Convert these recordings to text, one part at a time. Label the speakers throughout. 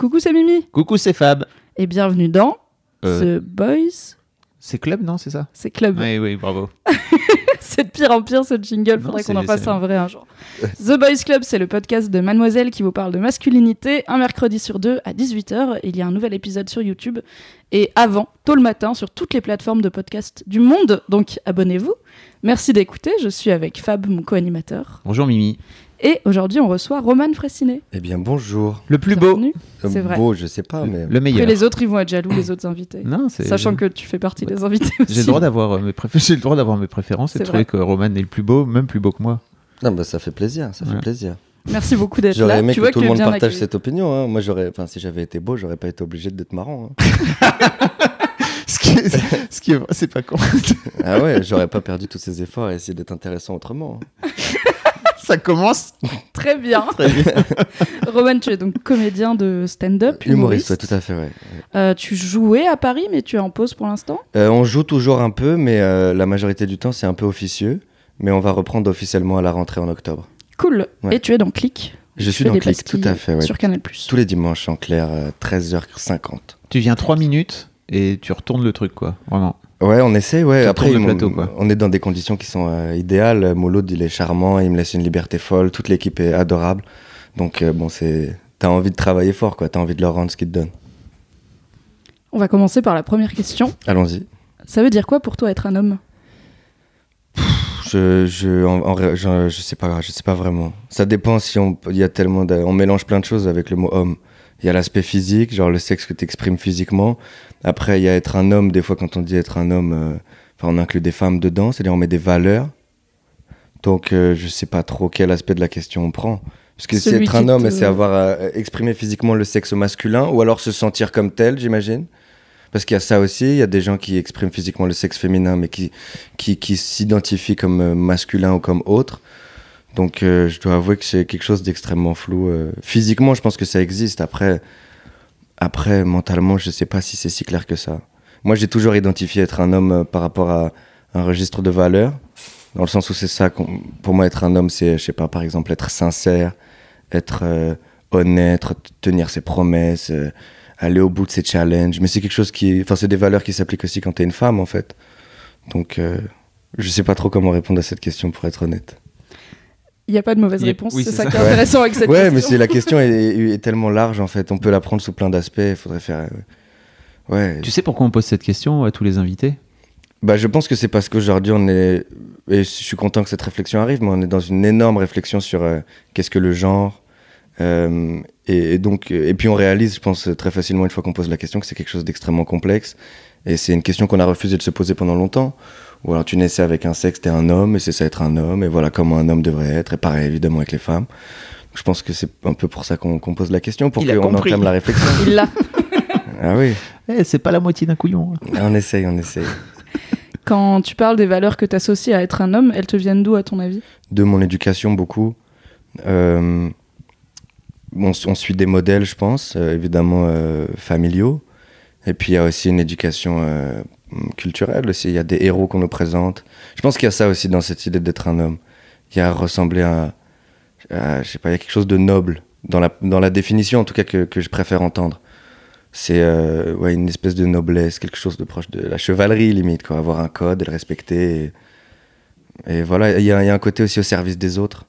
Speaker 1: Coucou, c'est Mimi.
Speaker 2: Coucou, c'est Fab.
Speaker 1: Et bienvenue dans euh, The Boys. C'est Club, non C'est ça C'est Club.
Speaker 2: Oui, oui, bravo.
Speaker 1: c'est de pire en pire ce jingle, faudrait qu'on en fasse un vrai un jour. The Boys Club, c'est le podcast de Mademoiselle qui vous parle de masculinité. Un mercredi sur deux à 18h, il y a un nouvel épisode sur YouTube. Et avant, tôt le matin, sur toutes les plateformes de podcast du monde, donc abonnez-vous. Merci d'écouter, je suis avec Fab, mon co-animateur. Bonjour Mimi. Et aujourd'hui, on reçoit Roman fressinet
Speaker 2: Eh bien, bonjour. Le plus beau. C'est vrai. Beau, je sais pas, mais le meilleur. Que les
Speaker 1: autres, ils vont être jaloux, les autres invités. Non, Sachant que tu fais partie des
Speaker 3: invités aussi. Euh, j'ai le droit
Speaker 2: d'avoir mes, le droit mes préférences et de trouver que Roman est le plus beau, même plus beau que moi.
Speaker 3: Non, mais bah, ça fait plaisir, ça fait plaisir. Merci beaucoup d'être là. J'aurais aimé que tout le monde partage cette opinion. Hein. Moi, j'aurais, enfin, si j'avais été beau, j'aurais pas été obligé d'être marrant. Hein. ce qui est, c'est pas con. ah ouais, j'aurais pas perdu tous ces efforts à essayer d'être intéressant autrement. Hein
Speaker 1: ça commence très bien. très Roman, tu es donc comédien de stand-up. Humoriste, humoriste. tout à fait, ouais. Euh, tu jouais à Paris, mais tu es en pause pour l'instant
Speaker 3: euh, On joue toujours un peu, mais euh, la majorité du temps, c'est un peu officieux. Mais on va reprendre officiellement à la rentrée en octobre.
Speaker 1: Cool. Et tu es dans Click je suis dans Click, tout à fait. Sur Canal+.
Speaker 3: Tous les dimanches en clair, 13h50.
Speaker 2: Tu viens 3 minutes et tu retournes le truc, quoi.
Speaker 3: Vraiment. Ouais, on essaie, ouais. Après, on est dans des conditions qui sont euh, idéales. Mouloud, il est charmant, il me laisse une liberté folle, toute l'équipe est adorable. Donc, euh, bon, c'est. T'as envie de travailler fort, quoi. T'as envie de leur rendre ce qu'ils te donnent.
Speaker 1: On va commencer par la première question. Allons-y. Ça veut dire quoi pour toi être un homme
Speaker 3: je, je, je, sais pas, je sais pas vraiment. Ça dépend si on, y a tellement, on mélange plein de choses avec le mot homme. Il y a l'aspect physique, genre le sexe que tu exprimes physiquement. Après, il y a être un homme. Des fois, quand on dit être un homme, euh, enfin, on inclut des femmes dedans, c'est-à-dire on met des valeurs. Donc, euh, je sais pas trop quel aspect de la question on prend. Parce que c'est être un homme, c'est avoir à euh, exprimer physiquement le sexe masculin, ou alors se sentir comme tel, j'imagine. Parce qu'il y a ça aussi, il y a des gens qui expriment physiquement le sexe féminin, mais qui, qui, qui s'identifient comme masculin ou comme autre. Donc euh, je dois avouer que c'est quelque chose d'extrêmement flou. Euh. physiquement, je pense que ça existe. Après, après mentalement, je ne sais pas si c'est si clair que ça. Moi, j'ai toujours identifié être un homme euh, par rapport à un registre de valeurs, dans le sens où c'est ça. Pour moi, être un homme, c'est, je sais pas, par exemple, être sincère, être honnête, tenir ses promesses, aller au bout de ses challenges. Mais c'est quelque chose qui, enfin, c'est des valeurs qui s'appliquent aussi quand tu es une femme, en fait. Donc, je sais pas trop comment répondre à cette question, pour être honnête il n'y a pas de mauvaise réponse. c'est ça, qui est intéressant avec cette ouais, mais c'est la question est, tellement large en fait. On peut la prendre sous plein d'aspects. Il faudrait faire. Euh, ouais. Tu sais pourquoi on pose cette question à tous les invités Bah, je pense que c'est parce qu'aujourd'hui on est et je suis content que cette réflexion arrive, mais on est dans une énorme réflexion sur euh, qu'est-ce que le genre. Euh, et, donc, et puis on réalise, je pense très facilement une fois qu'on pose la question que c'est quelque chose d'extrêmement complexe. Et c'est une question qu'on a refusé de se poser pendant longtemps. Ou alors tu naissais avec un sexe, t'es un homme, et c'est ça être un homme, et voilà comment un homme devrait être, et pareil évidemment avec les femmes. Je pense que c'est un peu pour ça qu'on pose la question, pour qu'on entame la réflexion. Il l'a. ah oui.
Speaker 2: Eh, c'est pas la moitié d'un couillon. Hein.
Speaker 3: Ah, on essaye, on essaye.
Speaker 1: Quand tu parles des valeurs que tu à être un homme, elles te viennent d'où à ton avis
Speaker 3: De mon éducation beaucoup. Euh, on, suit des modèles, je pense, euh, évidemment euh, familiaux. Et puis il y a aussi une éducation Mm, culturel aussi. Il y a des héros qu'on nous présente. Je pense qu'il y a ça aussi dans cette idée d'être un homme. Il y a ressembler à, je sais pas, il y a quelque chose de noble dans la, dans la définition en tout cas que, je préfère entendre. C'est euh, ouais, une espèce de noblesse, quelque chose de proche de la chevalerie limite, quoi. Avoir un code et le respecter. Et, voilà, il y, a un côté aussi au service des autres.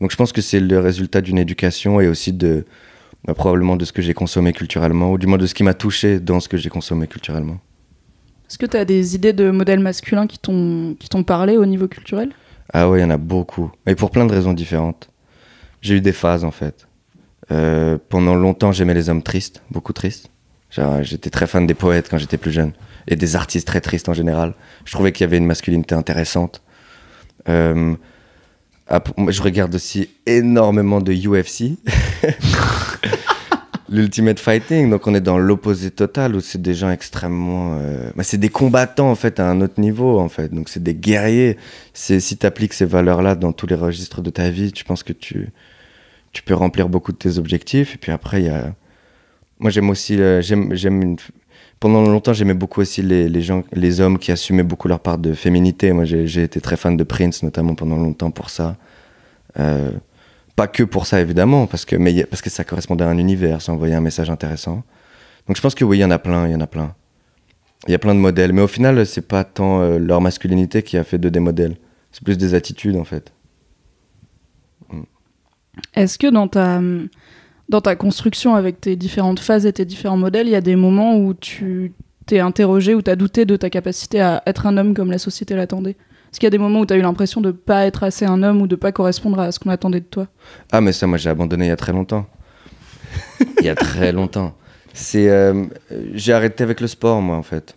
Speaker 3: Donc je pense que c'est le résultat d'une éducation et aussi de, bah, probablement de ce que j'ai consommé culturellement, ou du moins de ce qui m'a touché dans ce que j'ai consommé culturellement.
Speaker 1: Est-ce que tu as des idées de modèles masculins qui t'ont parlé au niveau culturel
Speaker 3: Ah oui, il y en a beaucoup. Mais pour plein de raisons différentes. J'ai eu des phases en fait. Euh, pendant longtemps, j'aimais les hommes tristes, beaucoup tristes. J'étais très fan des poètes quand j'étais plus jeune et des artistes très tristes en général. Je trouvais qu'il y avait une masculinité intéressante. Euh, je regarde aussi énormément de UFC. l'ultimate fighting. Donc on est dans l'opposé total où c'est des gens extrêmement. Euh, bah, c'est des combattants en fait à un autre niveau en fait. Donc c'est des guerriers. C'est si appliques ces valeurs-là dans tous les registres de ta vie, tu penses que tu tu peux remplir beaucoup de tes objectifs. Et puis après il y a. Moi j'aime aussi euh, j'aime j'aime pendant longtemps j'aimais beaucoup aussi les, les, gens les hommes qui assumaient beaucoup leur part de féminité. Moi j'ai été très fan de Prince notamment pendant longtemps pour ça. Euh, pas que pour ça, évidemment, parce que, mais, parce que ça correspondait à un univers, ça envoyait un message intéressant. Donc je pense que oui, il y en a plein, il y en a plein. Il y a plein de modèles, mais au final, c'est pas tant euh, leur masculinité qui a fait de des modèles. C'est plus des attitudes, en fait. Mm.
Speaker 1: Est-ce que dans ta, dans ta construction avec tes différentes phases et tes différents modèles, il y a des moments où tu t'es interrogé, ou tu as douté de ta capacité à être un homme comme la société l'attendait est-ce qu'il y a des moments où tu as eu l'impression de pas être assez un homme ou de pas correspondre à ce qu'on attendait de toi
Speaker 3: Ah, mais ça, moi, j'ai abandonné il y a très longtemps. il y a très longtemps. C'est, euh, j'ai arrêté avec le sport, moi, en fait.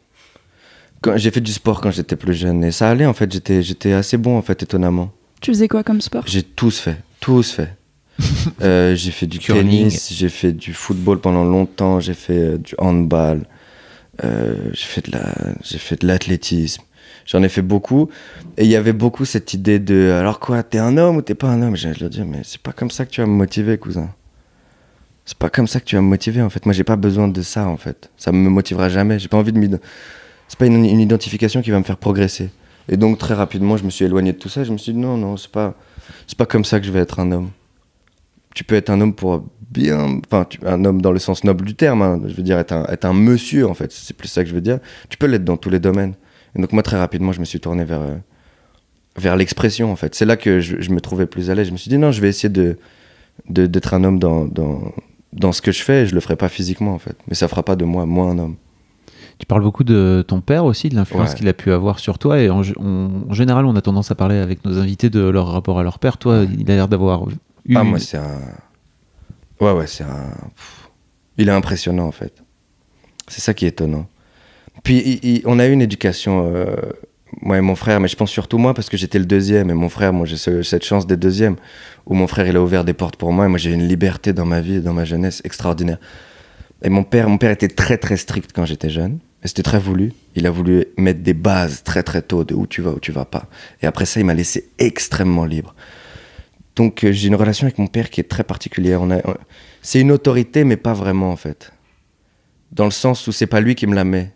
Speaker 3: j'ai fait du sport quand j'étais plus jeune et ça allait, en fait. J'étais, j'étais assez bon, en fait, étonnamment. Tu faisais
Speaker 1: quoi comme sport J'ai
Speaker 3: tous fait, tous fait. Euh, j'ai fait du tennis, j'ai fait du football pendant longtemps, j'ai fait euh, du handball, j'ai fait de la, j'ai fait de l'athlétisme. J'en ai fait beaucoup. Et il y avait beaucoup cette idée de alors quoi, t'es un homme ou t'es pas un homme Je leur dis mais c'est pas comme ça que tu vas me motiver, cousin. C'est pas comme ça que tu vas me motiver, en fait. Moi, j'ai pas besoin de ça, en fait. Ça me motivera jamais. J'ai pas envie de m'identifier. C'est pas une, identification qui va me faire progresser. Et donc, très rapidement, je me suis éloigné de tout ça. Je me suis dit, non, non, c'est pas, c'est pas comme ça que je vais être un homme. Tu peux être un homme pour bien. Enfin, un homme dans le sens noble du terme. Hein. Je veux dire, être un, être un monsieur, en fait. C'est plus ça que je veux dire. Tu peux l'être dans tous les domaines donc moi très rapidement je me suis tourné vers, euh, vers l'expression en fait. C'est là que je, me trouvais plus à l'aise. Je me suis dit non je vais essayer de d'être un homme dans, dans, dans, ce que je fais je le ferai pas physiquement en fait. Mais ça fera pas de moi, moi un homme.
Speaker 2: Tu parles beaucoup de ton père aussi, de l'influence qu'il a pu avoir sur toi. Et en, général, on a tendance à parler avec nos invités de leur rapport à leur père. Toi,
Speaker 3: il a l'air d'avoir eu. Ah, moi, c'est un. Ouais, ouais, c'est un. Il est impressionnant, en fait. C'est ça qui est étonnant. Puis on a eu une éducation, euh, moi et mon frère, mais je pense surtout moi parce que j'étais le deuxième. Et mon frère, moi j'ai cette chance d'être deuxième, où mon frère il a ouvert des portes pour moi. Et moi j'ai une liberté dans ma vie et dans ma jeunesse extraordinaire. Et mon père, mon père était très très strict quand j'étais jeune. Et c'était très voulu. Il a voulu mettre des bases très très tôt de où tu vas, où tu vas pas. Et après ça, il m'a laissé extrêmement libre. Donc euh, j'ai une relation avec mon père qui est très particulière. c'est une autorité, mais pas vraiment en fait. Dans le sens où c'est pas lui qui me la met.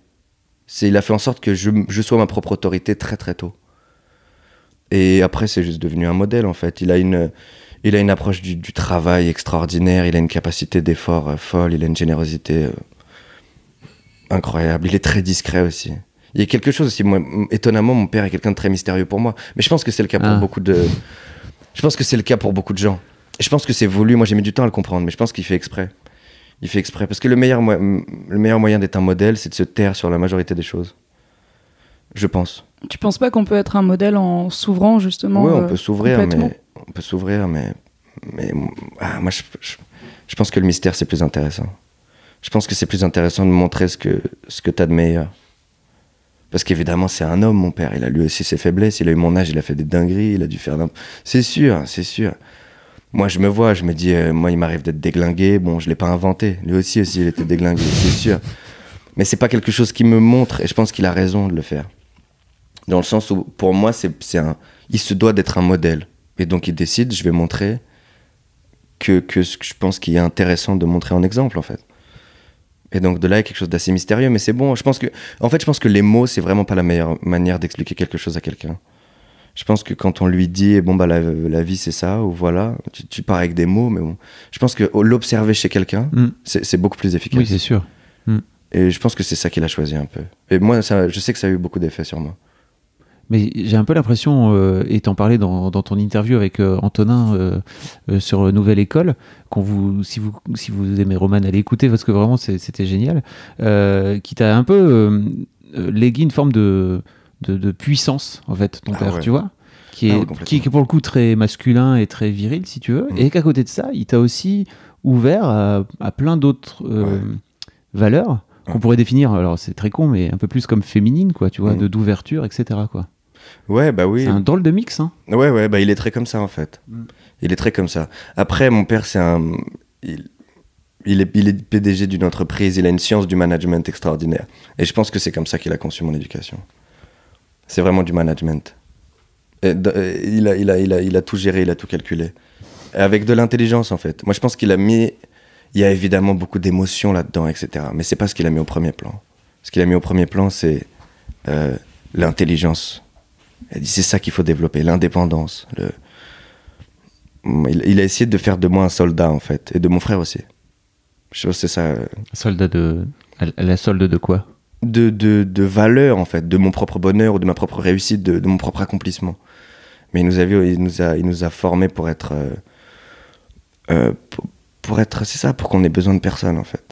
Speaker 3: C'est il a fait en sorte que je, sois ma propre autorité très très tôt. Et après, c'est juste devenu un modèle en fait. Il a une, il a une approche du, travail extraordinaire, il a une capacité d'effort euh, folle, il a une générosité euh, incroyable. Il est très discret aussi. Il y a quelque chose aussi. Moi, étonnamment, mon père est quelqu'un de très mystérieux pour moi. Mais je pense que c'est le cas pour ah. beaucoup de. Je pense que c'est le cas pour beaucoup de gens. je pense que c'est voulu. Moi, j'ai mis du temps à le comprendre, mais je pense qu'il fait exprès. Il fait exprès. Parce que le meilleur, moyen d'être un modèle, c'est de se taire sur la majorité des choses. Je pense.
Speaker 1: Tu penses pas qu'on peut être un modèle en s'ouvrant, justement Oui, on euh, peut s'ouvrir, mais.
Speaker 3: On peut s'ouvrir, mais. Mais ah, moi, je, pense que le mystère, c'est plus intéressant. Je pense que c'est plus intéressant de montrer ce que, ce que t'as de meilleur. Parce qu'évidemment, c'est un homme, mon père. Il a lui aussi ses faiblesses. Il a eu mon âge, il a fait des dingueries, il a dû faire. C'est sûr, c'est sûr moi, je me vois, je me dis, euh, moi, il m'arrive d'être déglingué. Bon, je l'ai pas inventé. Lui aussi, aussi, il était déglingué, c'est sûr. Mais c'est pas quelque chose qui me montre, et je pense qu'il a raison de le faire. Dans le sens où, pour moi, c'est un, il se doit d'être un modèle. Et donc, il décide, je vais montrer que, ce que je pense qu'il est intéressant de montrer en exemple, en fait. Et donc de là, il y a quelque chose d'assez mystérieux, mais c'est bon. Je pense que, en fait, je pense que les mots, c'est vraiment pas la meilleure manière d'expliquer quelque chose à quelqu'un je pense que quand on lui dit bon bah la, vie c'est ça ou voilà tu, tu, pars avec des mots mais bon je pense que l'observer chez quelqu'un mm. c'est beaucoup plus efficace oui c'est sûr mm. et je pense que c'est ça qu'il a choisi un peu et moi ça, je sais que ça a eu beaucoup d'effet sur moi
Speaker 2: mais j'ai un peu l'impression, euh, étant parlé dans, ton interview avec euh, Antonin euh, sur Nouvelle École, qu'on vous, si vous, si vous aimez Roman, allez écouter parce que vraiment c'était génial, qui t'a un peu légué une forme de de, de, puissance, en fait, ton ah père, tu vois qui ah est, qui, est pour le coup très masculin et très viril, si tu veux, mm. et qu'à côté de ça, il t'a aussi ouvert à, plein d'autres euh, valeurs qu'on pourrait définir, alors c'est très con, mais un peu plus comme féminine, quoi, tu vois, mm. de d'ouverture, etc. Quoi.
Speaker 3: Ouais, bah oui. C'est un drôle de mix, hein. Ouais, ouais, bah il est très comme ça, en fait. Mm. Il est très comme ça. Après, mon père, c'est un. Il... est, il est PDG d'une entreprise, il a une science du management extraordinaire. Et je pense que c'est comme ça qu'il a conçu mon éducation. C'est vraiment du management. il, a, il, a, tout géré, il a tout calculé. avec de l'intelligence, en fait. Moi, je pense qu'il a mis. Il y a évidemment beaucoup d'émotions là-dedans, etc. Mais c'est pas ce qu'il a mis au premier plan. Ce qu'il a mis au premier plan, c'est euh, l'intelligence. c'est ça qu'il faut développer, l'indépendance. Il, a essayé de faire de moi un soldat, en fait, et de mon frère aussi. Je pense que c'est ça. Euh, un Soldat
Speaker 2: de. la solde de quoi
Speaker 3: de, de, de, valeur, en fait, de mon propre bonheur ou de ma propre réussite, de, de mon propre accomplissement. Mais il nous, vu il nous, a, il nous a formés pour être. Euh, euh, pour, être. C'est ça, pour qu'on ait besoin de personne, en fait.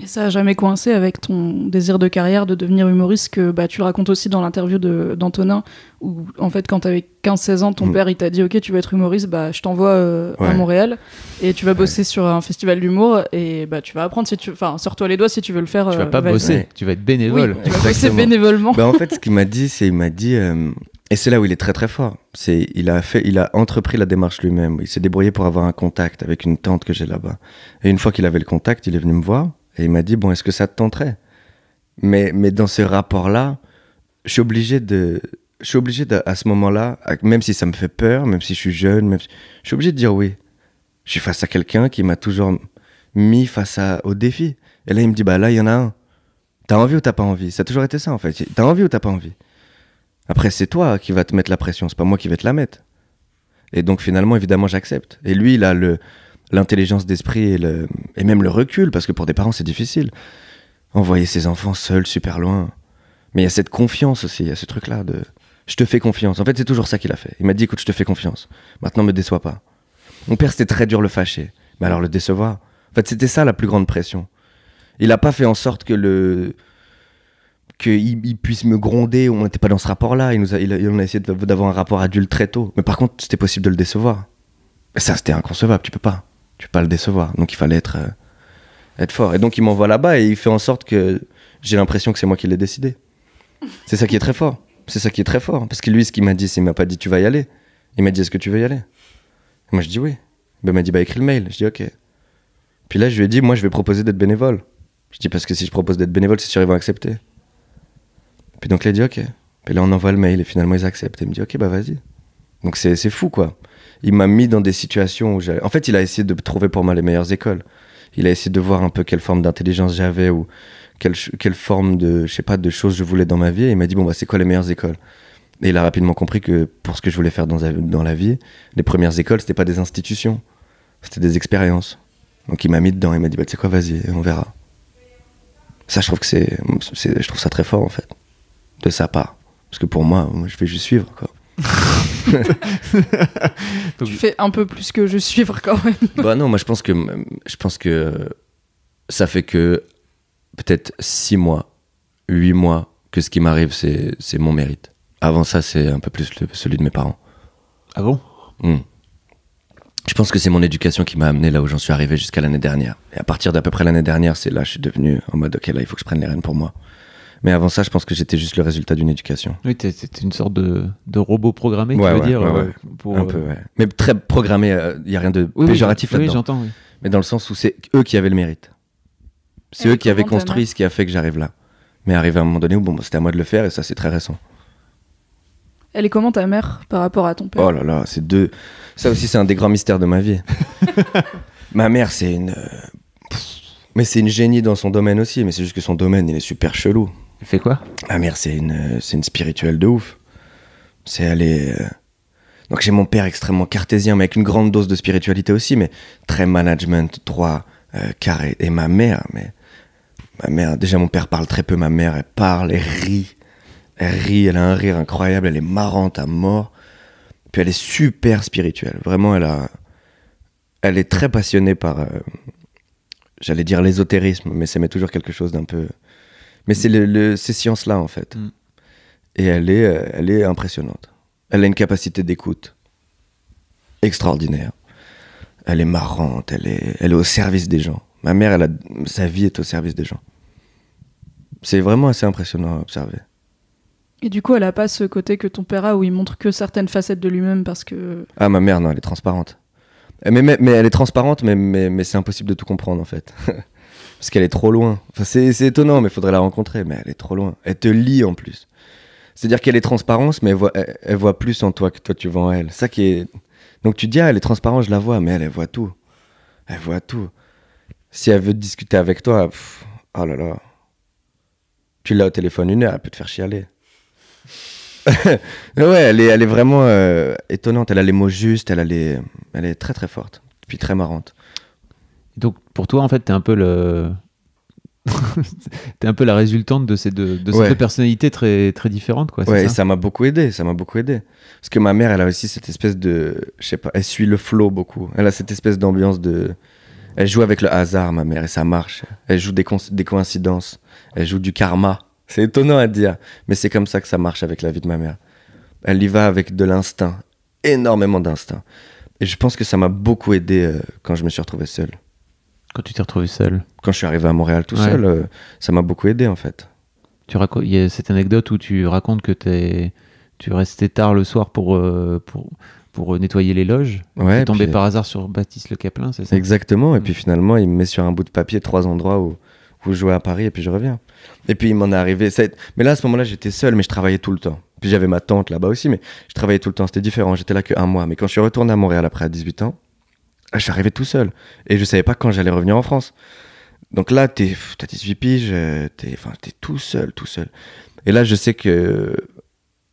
Speaker 1: Et ça a jamais coincé avec ton désir de carrière de devenir humoriste que bah, tu racontes aussi dans l'interview d'Antonin où en fait quand avais 15-16 ans ton mm. père il t'a dit ok tu veux être humoriste bah je t'envoie euh, à Montréal et tu vas bosser sur un festival d'humour et bah tu vas apprendre si tu enfin sors-toi les doigts si tu veux le faire tu vas euh, pas bosser
Speaker 3: tu vas être bénévole oui, tu vas bénévolement bah, en fait ce qu'il m'a dit c'est il m'a dit euh, et c'est là où il est très très fort c'est il a fait il a entrepris la démarche lui-même il s'est débrouillé pour avoir un contact avec une tante que j'ai là-bas et une fois qu'il avait le contact il est venu me voir et il m'a dit, bon, est-ce que ça te tenterait mais, mais dans ce rapport-là, je suis obligé de... Je suis obligé à ce moment-là, même si ça me fait peur, même si je suis jeune, même je suis obligé de dire oui. Je suis face à quelqu'un qui m'a toujours mis face à, au défi. Et là, il me dit, bah là, il y en a un. T'as envie ou t'as pas envie Ça a toujours été ça, en fait. T'as envie ou t'as pas envie Après, c'est toi qui vas te mettre la pression, c'est pas moi qui vais te la mettre. Et donc, finalement, évidemment, j'accepte. Et lui, il a le, l'intelligence d'esprit et, et même le recul, parce que pour des parents c'est difficile. Envoyer ses enfants seuls super loin. Mais il y a cette confiance aussi, il y a ce truc-là de je te fais confiance. En fait, c'est toujours ça qu'il a fait. Il m'a dit écoute, je te fais confiance. Maintenant, me déçois pas. Mon père, c'était très dur le fâcher. Mais alors, le décevoir. En fait, c'était ça la plus grande pression. Il n'a pas fait en sorte que le. qu'il puisse me gronder, on n'était pas dans ce rapport-là. Il nous a, on a essayé d'avoir un rapport adulte très tôt. Mais par contre, c'était possible de le décevoir. ça, c'était inconcevable, tu peux pas peux pas le décevoir. Donc il fallait être, euh, être fort. Et donc il m'envoie là-bas et il fait en sorte que j'ai l'impression que c'est moi qui l'ai décidé. C'est ça qui est très fort. C'est ça qui est très fort. Parce que lui, ce qu'il m'a dit, c'est qu'il m'a pas dit tu vas y aller. Il m'a dit est-ce que tu veux y aller Moi je dis oui. Ben, il m'a dit bah écris le mail. Je dis ok. Puis là je lui ai dit moi je vais proposer d'être bénévole. Je dis parce que si je propose d'être bénévole, c'est sûr ils vont accepter. Puis donc il a dit ok. Puis là on envoie le mail et finalement ils acceptent. Et il me dit ok bah vas-y. Donc c'est fou quoi il m'a mis dans des situations où j'ai... En fait, il a essayé de trouver pour moi les meilleures écoles. Il a essayé de voir un peu quelle forme d'intelligence j'avais ou quelle, forme de, je sais pas, de choses je voulais dans ma vie. Et il m'a dit, bon, bah, c'est quoi les meilleures écoles Et il a rapidement compris que pour ce que je voulais faire dans, dans la vie, les premières écoles, c'était pas des institutions, c'était des expériences. Donc il m'a mis dedans, il m'a dit, bah, tu quoi, vas-y, on verra. Ça, je trouve que c'est, je trouve ça très fort, en fait, de sa part. Parce que pour moi, moi je vais juste suivre, quoi. tu
Speaker 1: fais un peu plus que je suivre quand même.
Speaker 3: bah non, moi je pense que je pense que ça fait que peut-être 6 mois, 8 mois que ce qui m'arrive c'est mon mérite. Avant ça, c'est un peu plus celui de mes parents. Ah bon hmm. Je pense que c'est mon éducation qui m'a amené là où j'en suis arrivé jusqu'à l'année dernière. Et à partir d'à peu près l'année dernière, c'est là que je suis devenu en mode ok là il faut que je prenne les rênes pour moi. Mais avant ça, je pense que j'étais juste le résultat d'une éducation. Oui, c'était une sorte de, de, robot programmé, tu veux dire ouais, euh, Un euh, peu, Mais très programmé, il euh, n'y a rien de péjoratif là-dedans. Oui, j'entends. Mais dans le sens où c'est eux qui avaient le mérite. C'est eux qui avaient construit ce qui a fait que j'arrive là. Mais arrivé à un moment donné où bon, bah, c'était à moi de le faire et ça, c'est très récent.
Speaker 1: Elle est comment ta mère par rapport à ton père Oh
Speaker 3: là là, c'est deux. Ça aussi, c'est un des grands mystères de ma vie. ma mère, c'est une. mais c'est une génie dans son domaine aussi, mais c'est juste que son domaine, il est super chelou fait quoi Ma mère, c'est une, c'est une spirituelle de ouf. C'est aller. Euh, donc j'ai mon père extrêmement cartésien, mais avec une grande dose de spiritualité aussi, mais très management, droit, euh, carré. Et ma mère, mais ma mère, déjà mon père parle très peu, ma mère, elle parle, elle rit, elle rit, elle a un rire incroyable, elle est marrante à mort. Puis elle est super spirituelle. Vraiment, elle a, elle est très passionnée par, euh, j'allais dire l'ésotérisme, mais ça met toujours quelque chose d'un peu mais c'est ces sciences-là, en fait. Mm. Et elle est, euh, elle est impressionnante. Elle a une capacité d'écoute extraordinaire. Elle est marrante, elle est, elle est au service des gens. Ma mère, elle a, sa vie est au service des gens. C'est vraiment assez impressionnant à observer.
Speaker 1: Et du coup, elle n'a pas ce côté que ton père a où il montre que certaines facettes de lui-même parce que.
Speaker 3: Ah, ma mère, non, elle est transparente. Mais, mais, elle est transparente, mais, mais, mais c'est impossible de tout comprendre en fait. Parce qu'elle est trop loin. c'est, étonnant, mais il faudrait la rencontrer. Mais elle est trop loin. Elle te lit en plus. C'est-à-dire qu'elle est transparente, mais elle voit, plus en toi que toi tu vois en elle. Ça qui est. Donc tu dis, ah, elle est transparente, je la vois, mais elle, voit tout. Elle voit tout. Si elle veut discuter avec toi, oh là là. Tu l'as au téléphone une heure, elle peut te faire chialer. ouais, elle est, elle est vraiment euh, étonnante. Elle a les mots justes, elle, elle est très très forte, puis très marrante. Donc pour toi, en fait, t'es un peu le. t'es un peu la résultante de ces deux, de ces deux personnalités très,
Speaker 2: très différentes.
Speaker 3: Quoi, ouais, ça et ça m'a beaucoup aidé. Ça m'a beaucoup aidé. Parce que ma mère, elle a aussi cette espèce de. Je sais pas, elle suit le flow beaucoup. Elle a cette espèce d'ambiance de. Elle joue avec le hasard, ma mère, et ça marche. Elle joue des, des coïncidences. Elle joue du karma. C'est étonnant à dire, mais c'est comme ça que ça marche avec la vie de ma mère. Elle y va avec de l'instinct, énormément d'instinct. Et je pense que ça m'a beaucoup aidé euh, quand je me suis retrouvé seul. Quand tu t'es retrouvé seul Quand je suis arrivé à Montréal tout seul, euh, ça m'a beaucoup aidé en fait. Tu il y a cette anecdote où tu
Speaker 2: racontes que es, tu restais tard le soir pour, euh, pour, pour euh, nettoyer les loges. Ouais, tu tombé par hasard sur Baptiste Le Caplin, c'est ça
Speaker 3: Exactement, et mm. puis finalement il me met sur un bout de papier trois endroits où, où je jouais à Paris et puis je reviens. Et puis il m'en est arrivé. Mais là à ce moment-là j'étais seul, mais je travaillais tout le temps. Puis j'avais ma tante là-bas aussi, mais je travaillais tout le temps, c'était différent. J'étais là qu'un mois. Mais quand je suis retourné à Montréal après à 18 ans, ah, je arrivé tout seul. Et je savais pas quand j'allais revenir en France. Donc là, t'es, t'as 18 piges, euh, t'es, enfin, t'es tout seul, tout seul. Et là, je sais que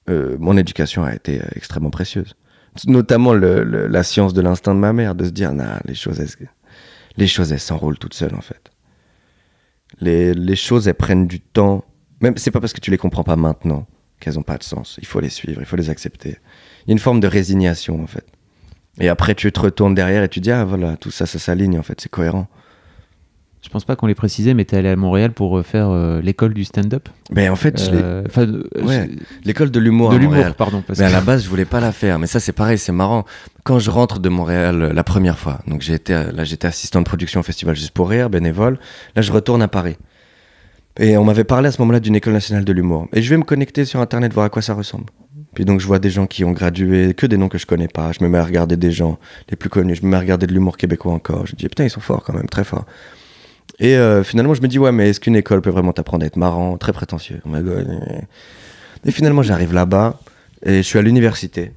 Speaker 3: euh, mon éducation a été euh, extrêmement précieuse. Notamment le, la science de l'instinct de ma mère, de se dire, nah, les choses, elles, les choses, s'enroulent toutes seules, en fait. Les, les choses, elles prennent du temps. Même, c'est pas parce que tu les comprends pas maintenant qu'elles ont pas de sens. Il faut les suivre, il faut les accepter. Il y a une forme de résignation, en fait. Et après, tu te retournes derrière et tu dis, ah voilà, tout ça, ça s'aligne en fait, c'est cohérent. Je pense pas qu'on
Speaker 2: l'ait précisé, mais tu allé à Montréal pour euh, faire euh, l'école du stand-up. Mais ben, en fait, euh,
Speaker 3: l'école de l'humour. De l'humour, pardon. mais à la base, je voulais pas la faire. Mais ça, c'est pareil, c'est marrant. Quand je rentre de Montréal la première fois, donc j'ai été là, j'étais assistant de production au festival juste pour rire, bénévole. Là, je retourne à Paris. Et on m'avait parlé à ce moment-là d'une école nationale de l'humour. Et je vais me connecter sur internet voir à quoi ça ressemble. Puis donc je vois des gens qui ont gradué, que des noms que je connais pas. Je me mets à regarder des gens les plus connus. Je me mets à regarder de l'humour québécois encore. Je me dis putain ils sont forts quand même, très forts. Et euh, finalement je me dis ouais mais est-ce qu'une école peut vraiment t'apprendre à être marrant, très prétentieux oh Et finalement j'arrive là-bas et je suis à l'université.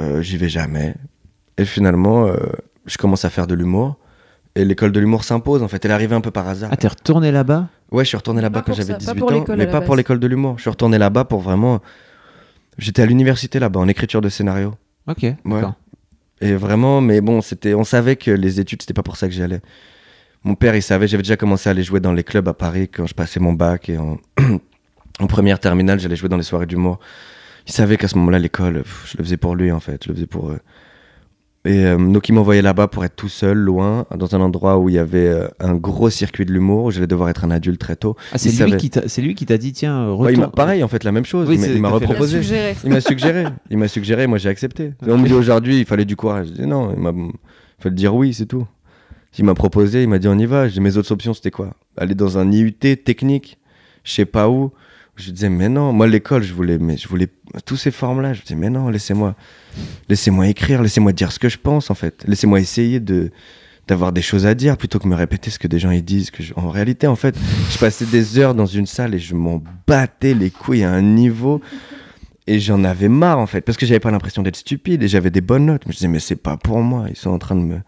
Speaker 3: Euh, j'y vais jamais. Et finalement euh, je commence à faire de l'humour. Et l'école de l'humour s'impose en fait. Elle est arrivée un peu par hasard. Ah t'es retourné là-bas Ouais je suis retourné là-bas quand j'avais 18 ans, mais pas pour l'école de l'humour. Je suis retourné là-bas pour vraiment J'étais à l'université là-bas en écriture de scénario. Ok. d'accord. Et vraiment, mais bon, c'était, on savait que les études, c'était pas pour ça que j'allais. Mon père, il savait, j'avais déjà commencé à aller jouer dans les clubs à Paris quand je passais mon bac et en, en première terminale, j'allais jouer dans les soirées d'humour. Il savait qu'à ce moment-là, l'école, je le faisais pour lui en fait, je le faisais pour. Euh, et euh, donc, il m'envoyaient là-bas pour être tout seul, loin, dans un endroit où il y avait euh, un gros circuit de l'humour. où je vais devoir être un adulte très tôt. Ah, c'est lui, qui t'a dit, tiens, retourne. pareil, en fait, la même chose. il m'a proposé Il m'a suggéré. il m'a suggéré, moi j'ai accepté. On me dit aujourd'hui, il fallait du courage. non, il, il fallait dire oui, c'est tout. Il m'a proposé, il m'a dit on y va. J'ai mes autres options, c'était quoi Aller dans un IUT technique, je sais pas où. Je disais, mais non, moi, l'école, je voulais, mais je voulais tous ces formes-là. Je disais, mais non, laissez-moi, laissez-moi écrire, laissez-moi dire ce que je pense, en fait. Laissez-moi essayer de, d'avoir des choses à dire plutôt que me répéter ce que des gens ils disent. Que En réalité, en fait, je passais des heures dans une salle et je m'en battais les couilles à un niveau et j'en avais marre en fait parce que j'avais pas l'impression d'être stupide et j'avais des bonnes notes. Mais je disais mais c'est pas pour moi. Ils sont en train de me,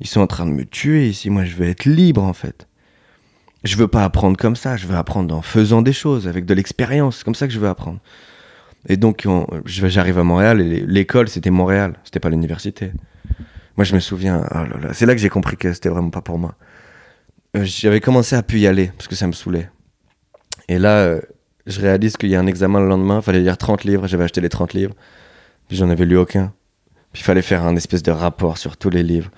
Speaker 3: ils sont en train de me tuer ici. Moi, je veux être libre en fait. Je veux pas apprendre comme ça, je veux apprendre en faisant des choses, avec de l'expérience, c'est comme ça que je veux apprendre. Et donc, j'arrive à Montréal et l'école, c'était Montréal, c'était pas l'université. Moi, je me souviens, oh c'est là que j'ai compris que c'était vraiment pas pour moi. Euh, j'avais commencé à pu y aller parce que ça me saoulait. Et là, euh, je réalise qu'il y a un examen le lendemain, fallait lire 30 livres, j'avais acheté les 30 livres, puis j'en avais lu aucun. Puis il fallait faire un espèce de rapport sur tous les livres.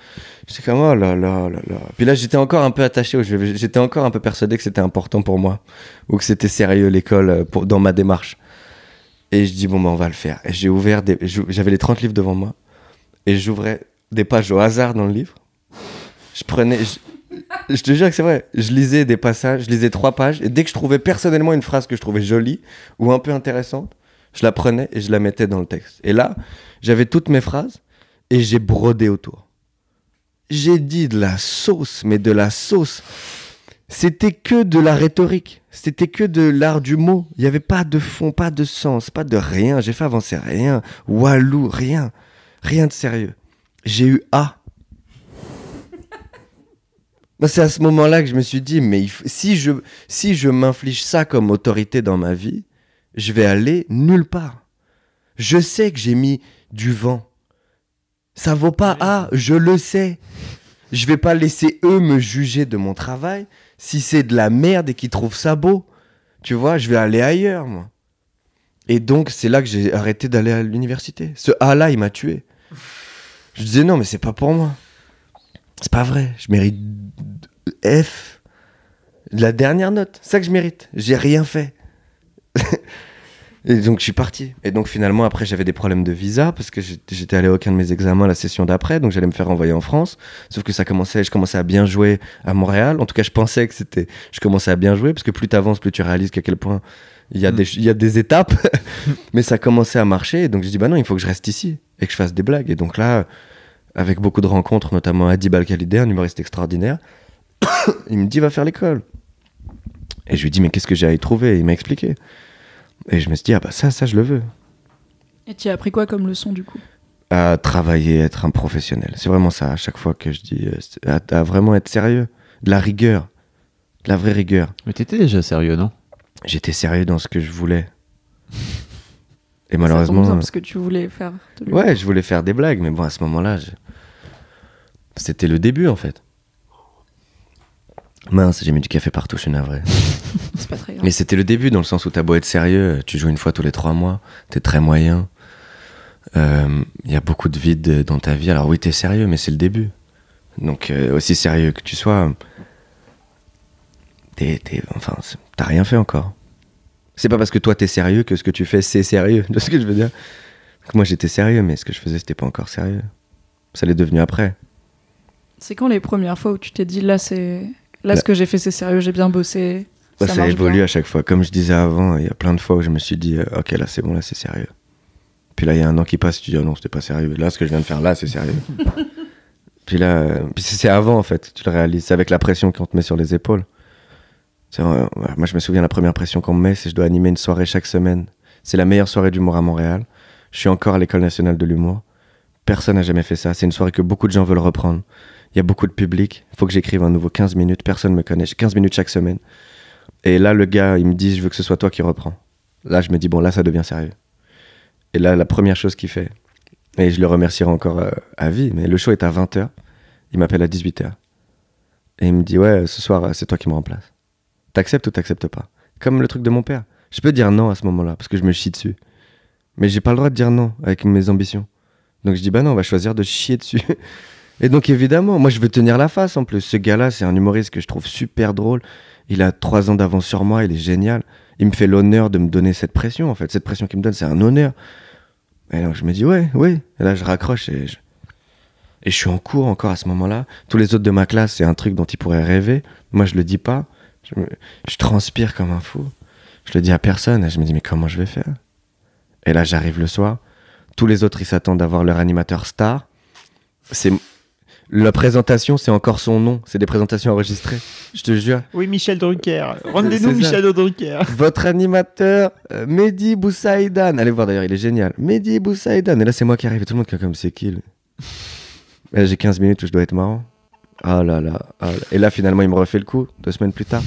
Speaker 3: J'étais comme, oh là là là là. Puis là, j'étais encore un peu attaché, j'étais encore un peu persuadé que c'était important pour moi, ou que c'était sérieux l'école euh, dans ma démarche. Et je dis, bon, ben on va le faire. Et j'ai ouvert J'avais les 30 livres devant moi, et j'ouvrais des pages au hasard dans le livre. Je prenais. je te jure que c'est vrai. Je lisais des passages, je lisais trois pages, et dès que je trouvais personnellement une phrase que je trouvais jolie ou un peu intéressante, je la prenais et je la mettais dans le texte. Et là, j'avais toutes mes phrases et j'ai brodé autour. J'ai dit de la sauce, mais de la sauce. C'était que de la rhétorique, c'était que de l'art du mot. Il n'y avait pas de fond, pas de sens, pas de rien. J'ai fait avancer rien. Walou, rien. Rien de sérieux. J'ai eu A ben, c'est à ce moment-là que je me suis dit, mais si je, si je m'inflige ça comme autorité dans ma vie, je vais aller nulle part. Je sais que j'ai mis du vent. Ça vaut pas A. Ah, je le sais. Je vais pas laisser eux me juger de mon travail si c'est de la merde et qu'ils trouvent ça beau. Tu vois, je vais aller ailleurs, moi. Et donc, c'est là que j'ai arrêté d'aller à l'université. Ce A là, il m'a tué. Je disais non, mais c'est pas pour moi. C'est pas vrai. Je mérite F. La dernière note. C'est ça que je mérite. J'ai rien fait. et donc je suis parti. Et donc finalement, après, j'avais des problèmes de visa parce que j'étais allé à aucun de mes examens la session d'après, donc j'allais me faire envoyer en France. Sauf que ça commençait, je commençais à bien jouer à Montréal. En tout cas, je pensais que c'était, je commençais à bien jouer parce que plus avances, plus tu réalises qu'à quel point il y a, mm. des, étapes. Mais ça commençait à marcher. donc je dis, bah non, il faut que je reste ici et que je fasse des blagues. Et donc là, avec beaucoup de rencontres, notamment Adi Dibal un humoriste extraordinaire, il me dit, va faire l'école. Et je lui dis, mais qu'est-ce que j'ai à y trouver Il m'a expliqué. Et je me suis dit, ah bah ça, ça, je le veux.
Speaker 1: Et tu as appris quoi comme leçon du coup
Speaker 3: À travailler, être un professionnel. C'est vraiment ça, à chaque fois que je dis, euh, à, vraiment être sérieux. De la rigueur, de la vraie rigueur. Mais t'étais déjà sérieux, non J'étais sérieux dans ce que je voulais. Et malheureusement. C'est parce
Speaker 1: que tu voulais faire. ouais,
Speaker 3: je voulais faire des blagues, mais bon, à ce moment-là, c'était le début en fait. Mince, j'ai mis du café partout, je suis navré. c'est pas très grave. Mais c'était le début, dans le sens où t'as beau être sérieux, tu joues une fois tous les trois mois, t'es très moyen. Il euh, y a beaucoup de vide dans ta vie. Alors oui, t'es sérieux, mais c'est le début. Donc euh, aussi sérieux que tu sois, t'as rien fait encore. C'est pas parce que toi t'es sérieux que ce que tu fais c'est sérieux. ce que je veux dire Moi j'étais sérieux, mais ce que je faisais c'était pas encore sérieux. Ça l'est devenu après.
Speaker 1: C'est quand les premières fois où tu t'es dit là c'est Là, ce que j'ai fait, c'est sérieux, j'ai bien bossé. Bah, ça, ça évolue
Speaker 3: à chaque fois. Comme je disais avant, il y a plein de fois où je me suis dit, euh, ok, là, c'est bon, là, c'est sérieux. Puis là, il y a un an qui passe, tu dis, ah non, c'était pas sérieux. Là, ce que je viens de faire, là, c'est sérieux. puis là, euh, c'est avant, en fait, tu le réalises. C'est avec la pression qu'on te met sur les épaules. Euh, moi, je me souviens, la première pression qu'on me met, c'est je dois animer une soirée chaque semaine. C'est la meilleure soirée d'humour à Montréal. Je suis encore à l'École nationale de l'humour. Personne n'a jamais fait ça. C'est une soirée que beaucoup de gens veulent reprendre il y a beaucoup de public, il faut que j'écrive un nouveau 15 minutes, personne ne me connaît, 15 minutes chaque semaine. Et là, le gars, il me dit, je veux que ce soit toi qui reprends. Là, je me dis, bon, là, ça devient sérieux. Et là, la première chose qu'il fait, et je le remercierai encore euh, à, vie, mais le show est à 20h, il m'appelle à 18h. Et il me dit, ouais, ce soir, c'est toi qui me remplaces. T'acceptes ou t'acceptes pas Comme le truc de mon père. Je peux dire non à ce moment-là, parce que je me chie dessus. Mais j'ai pas le droit de dire non avec mes ambitions. Donc je dis, bah non, on va choisir de chier dessus. Et donc évidemment, moi je veux tenir la face en plus. Ce gars-là, c'est un humoriste que je trouve super drôle. Il a trois ans d'avance sur moi, il est génial. Il me fait l'honneur de me donner cette pression en fait. Cette pression qu'il me donne, c'est un honneur. Et donc, je me dis ouais, ouais. Et là je raccroche et je... et je suis en cours encore à ce moment-là. Tous les autres de ma classe, c'est un truc dont ils pourraient rêver. Moi je le dis pas. Je, je transpire comme un fou. Je le dis à personne et je me dis mais comment je vais faire Et là j'arrive le soir. Tous les autres ils s'attendent à voir leur animateur star. C'est la présentation, c'est encore son nom. C'est des présentations enregistrées. Je te jure. Oui, Michel Drucker. Rendez-nous Michel Drucker. Votre animateur, euh, Mehdi Boussaïdan. Allez voir d'ailleurs, il est génial. Mehdi Boussaïdan. Et là, c'est moi qui arrive. Et tout le monde qui est comme c'est qui eh, J'ai 15 minutes où je dois être marrant. Ah là ah là. Et là, finalement, il me refait le coup deux semaines plus tard.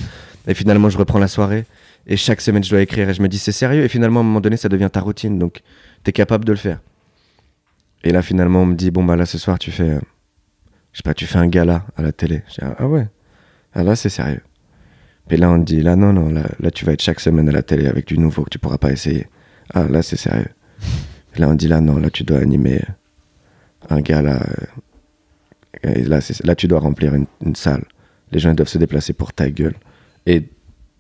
Speaker 3: Et finalement, je reprends la soirée. Et chaque semaine, je dois écrire. Et je me dis, c'est sérieux. Et finalement, à un moment donné, ça devient ta routine. Donc, t'es capable de le faire. Et là, finalement, on me dit, bon, bah là, ce soir, tu fais. Euh, je sais pas, tu fais un gala à la télé. Ah, ah ouais, ah là c'est sérieux. Puis là on dit, là non, non, là, tu vas être chaque semaine à la télé avec du nouveau que tu pourras pas essayer. Ah là c'est sérieux. là on dit, là non, là tu dois animer un gala. Euh, là, là tu dois remplir une, salle. Les gens doivent se déplacer pour ta gueule. Et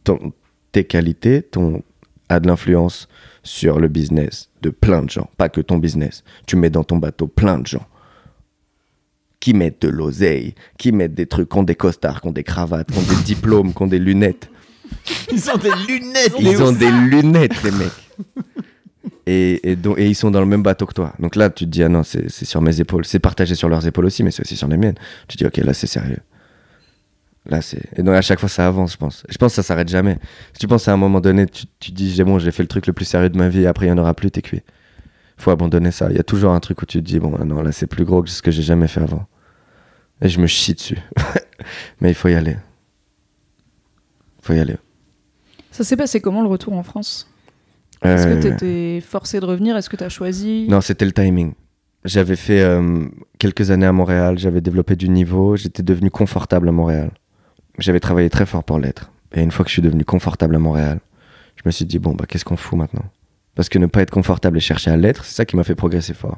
Speaker 3: ton, tes qualités ton, a de l'influence sur le business de plein de gens, pas que ton business. Tu mets dans ton bateau plein de gens qui mettent de l'oseille, qui mettent des trucs, qui ont des costards, qui ont des cravates, qui ont des diplômes, qui ont des lunettes.
Speaker 2: Ils ont des lunettes, Ils ont des
Speaker 3: lunettes, les mecs. Et, et, ils sont dans le même bateau que toi. Donc là, tu te dis, ah non, c'est sur mes épaules. C'est partagé sur leurs épaules aussi, mais c'est aussi sur les miennes. Tu te dis, ok, là, c'est sérieux. Là, c'est. Et donc, à chaque fois, ça avance, je pense. Je pense que ça s'arrête jamais. Si tu penses à un moment donné, tu, te dis, j'ai bon, j'ai fait le truc le plus sérieux de ma vie, et après, il n'y en aura plus, t'es cuit. Faut abandonner ça. Il y a toujours un truc où tu te dis, bon, ah non, là, c'est plus gros que ce que j'ai jamais fait avant. Et je me chie dessus. Mais il faut y aller. Il faut y aller.
Speaker 1: Ça s'est passé comment le retour en France Est-ce que euh. tu étais forcé de revenir Est-ce que tu as choisi Non,
Speaker 3: c'était le timing. J'avais fait euh, quelques années à Montréal, j'avais développé du niveau, j'étais devenu confortable à Montréal. J'avais travaillé très fort pour l'être. Et une fois que je suis devenu confortable à Montréal, je me suis dit, bon, bah, qu'est-ce qu'on fout maintenant Parce que ne pas être confortable et chercher à l'être, c'est ça qui m'a fait progresser fort.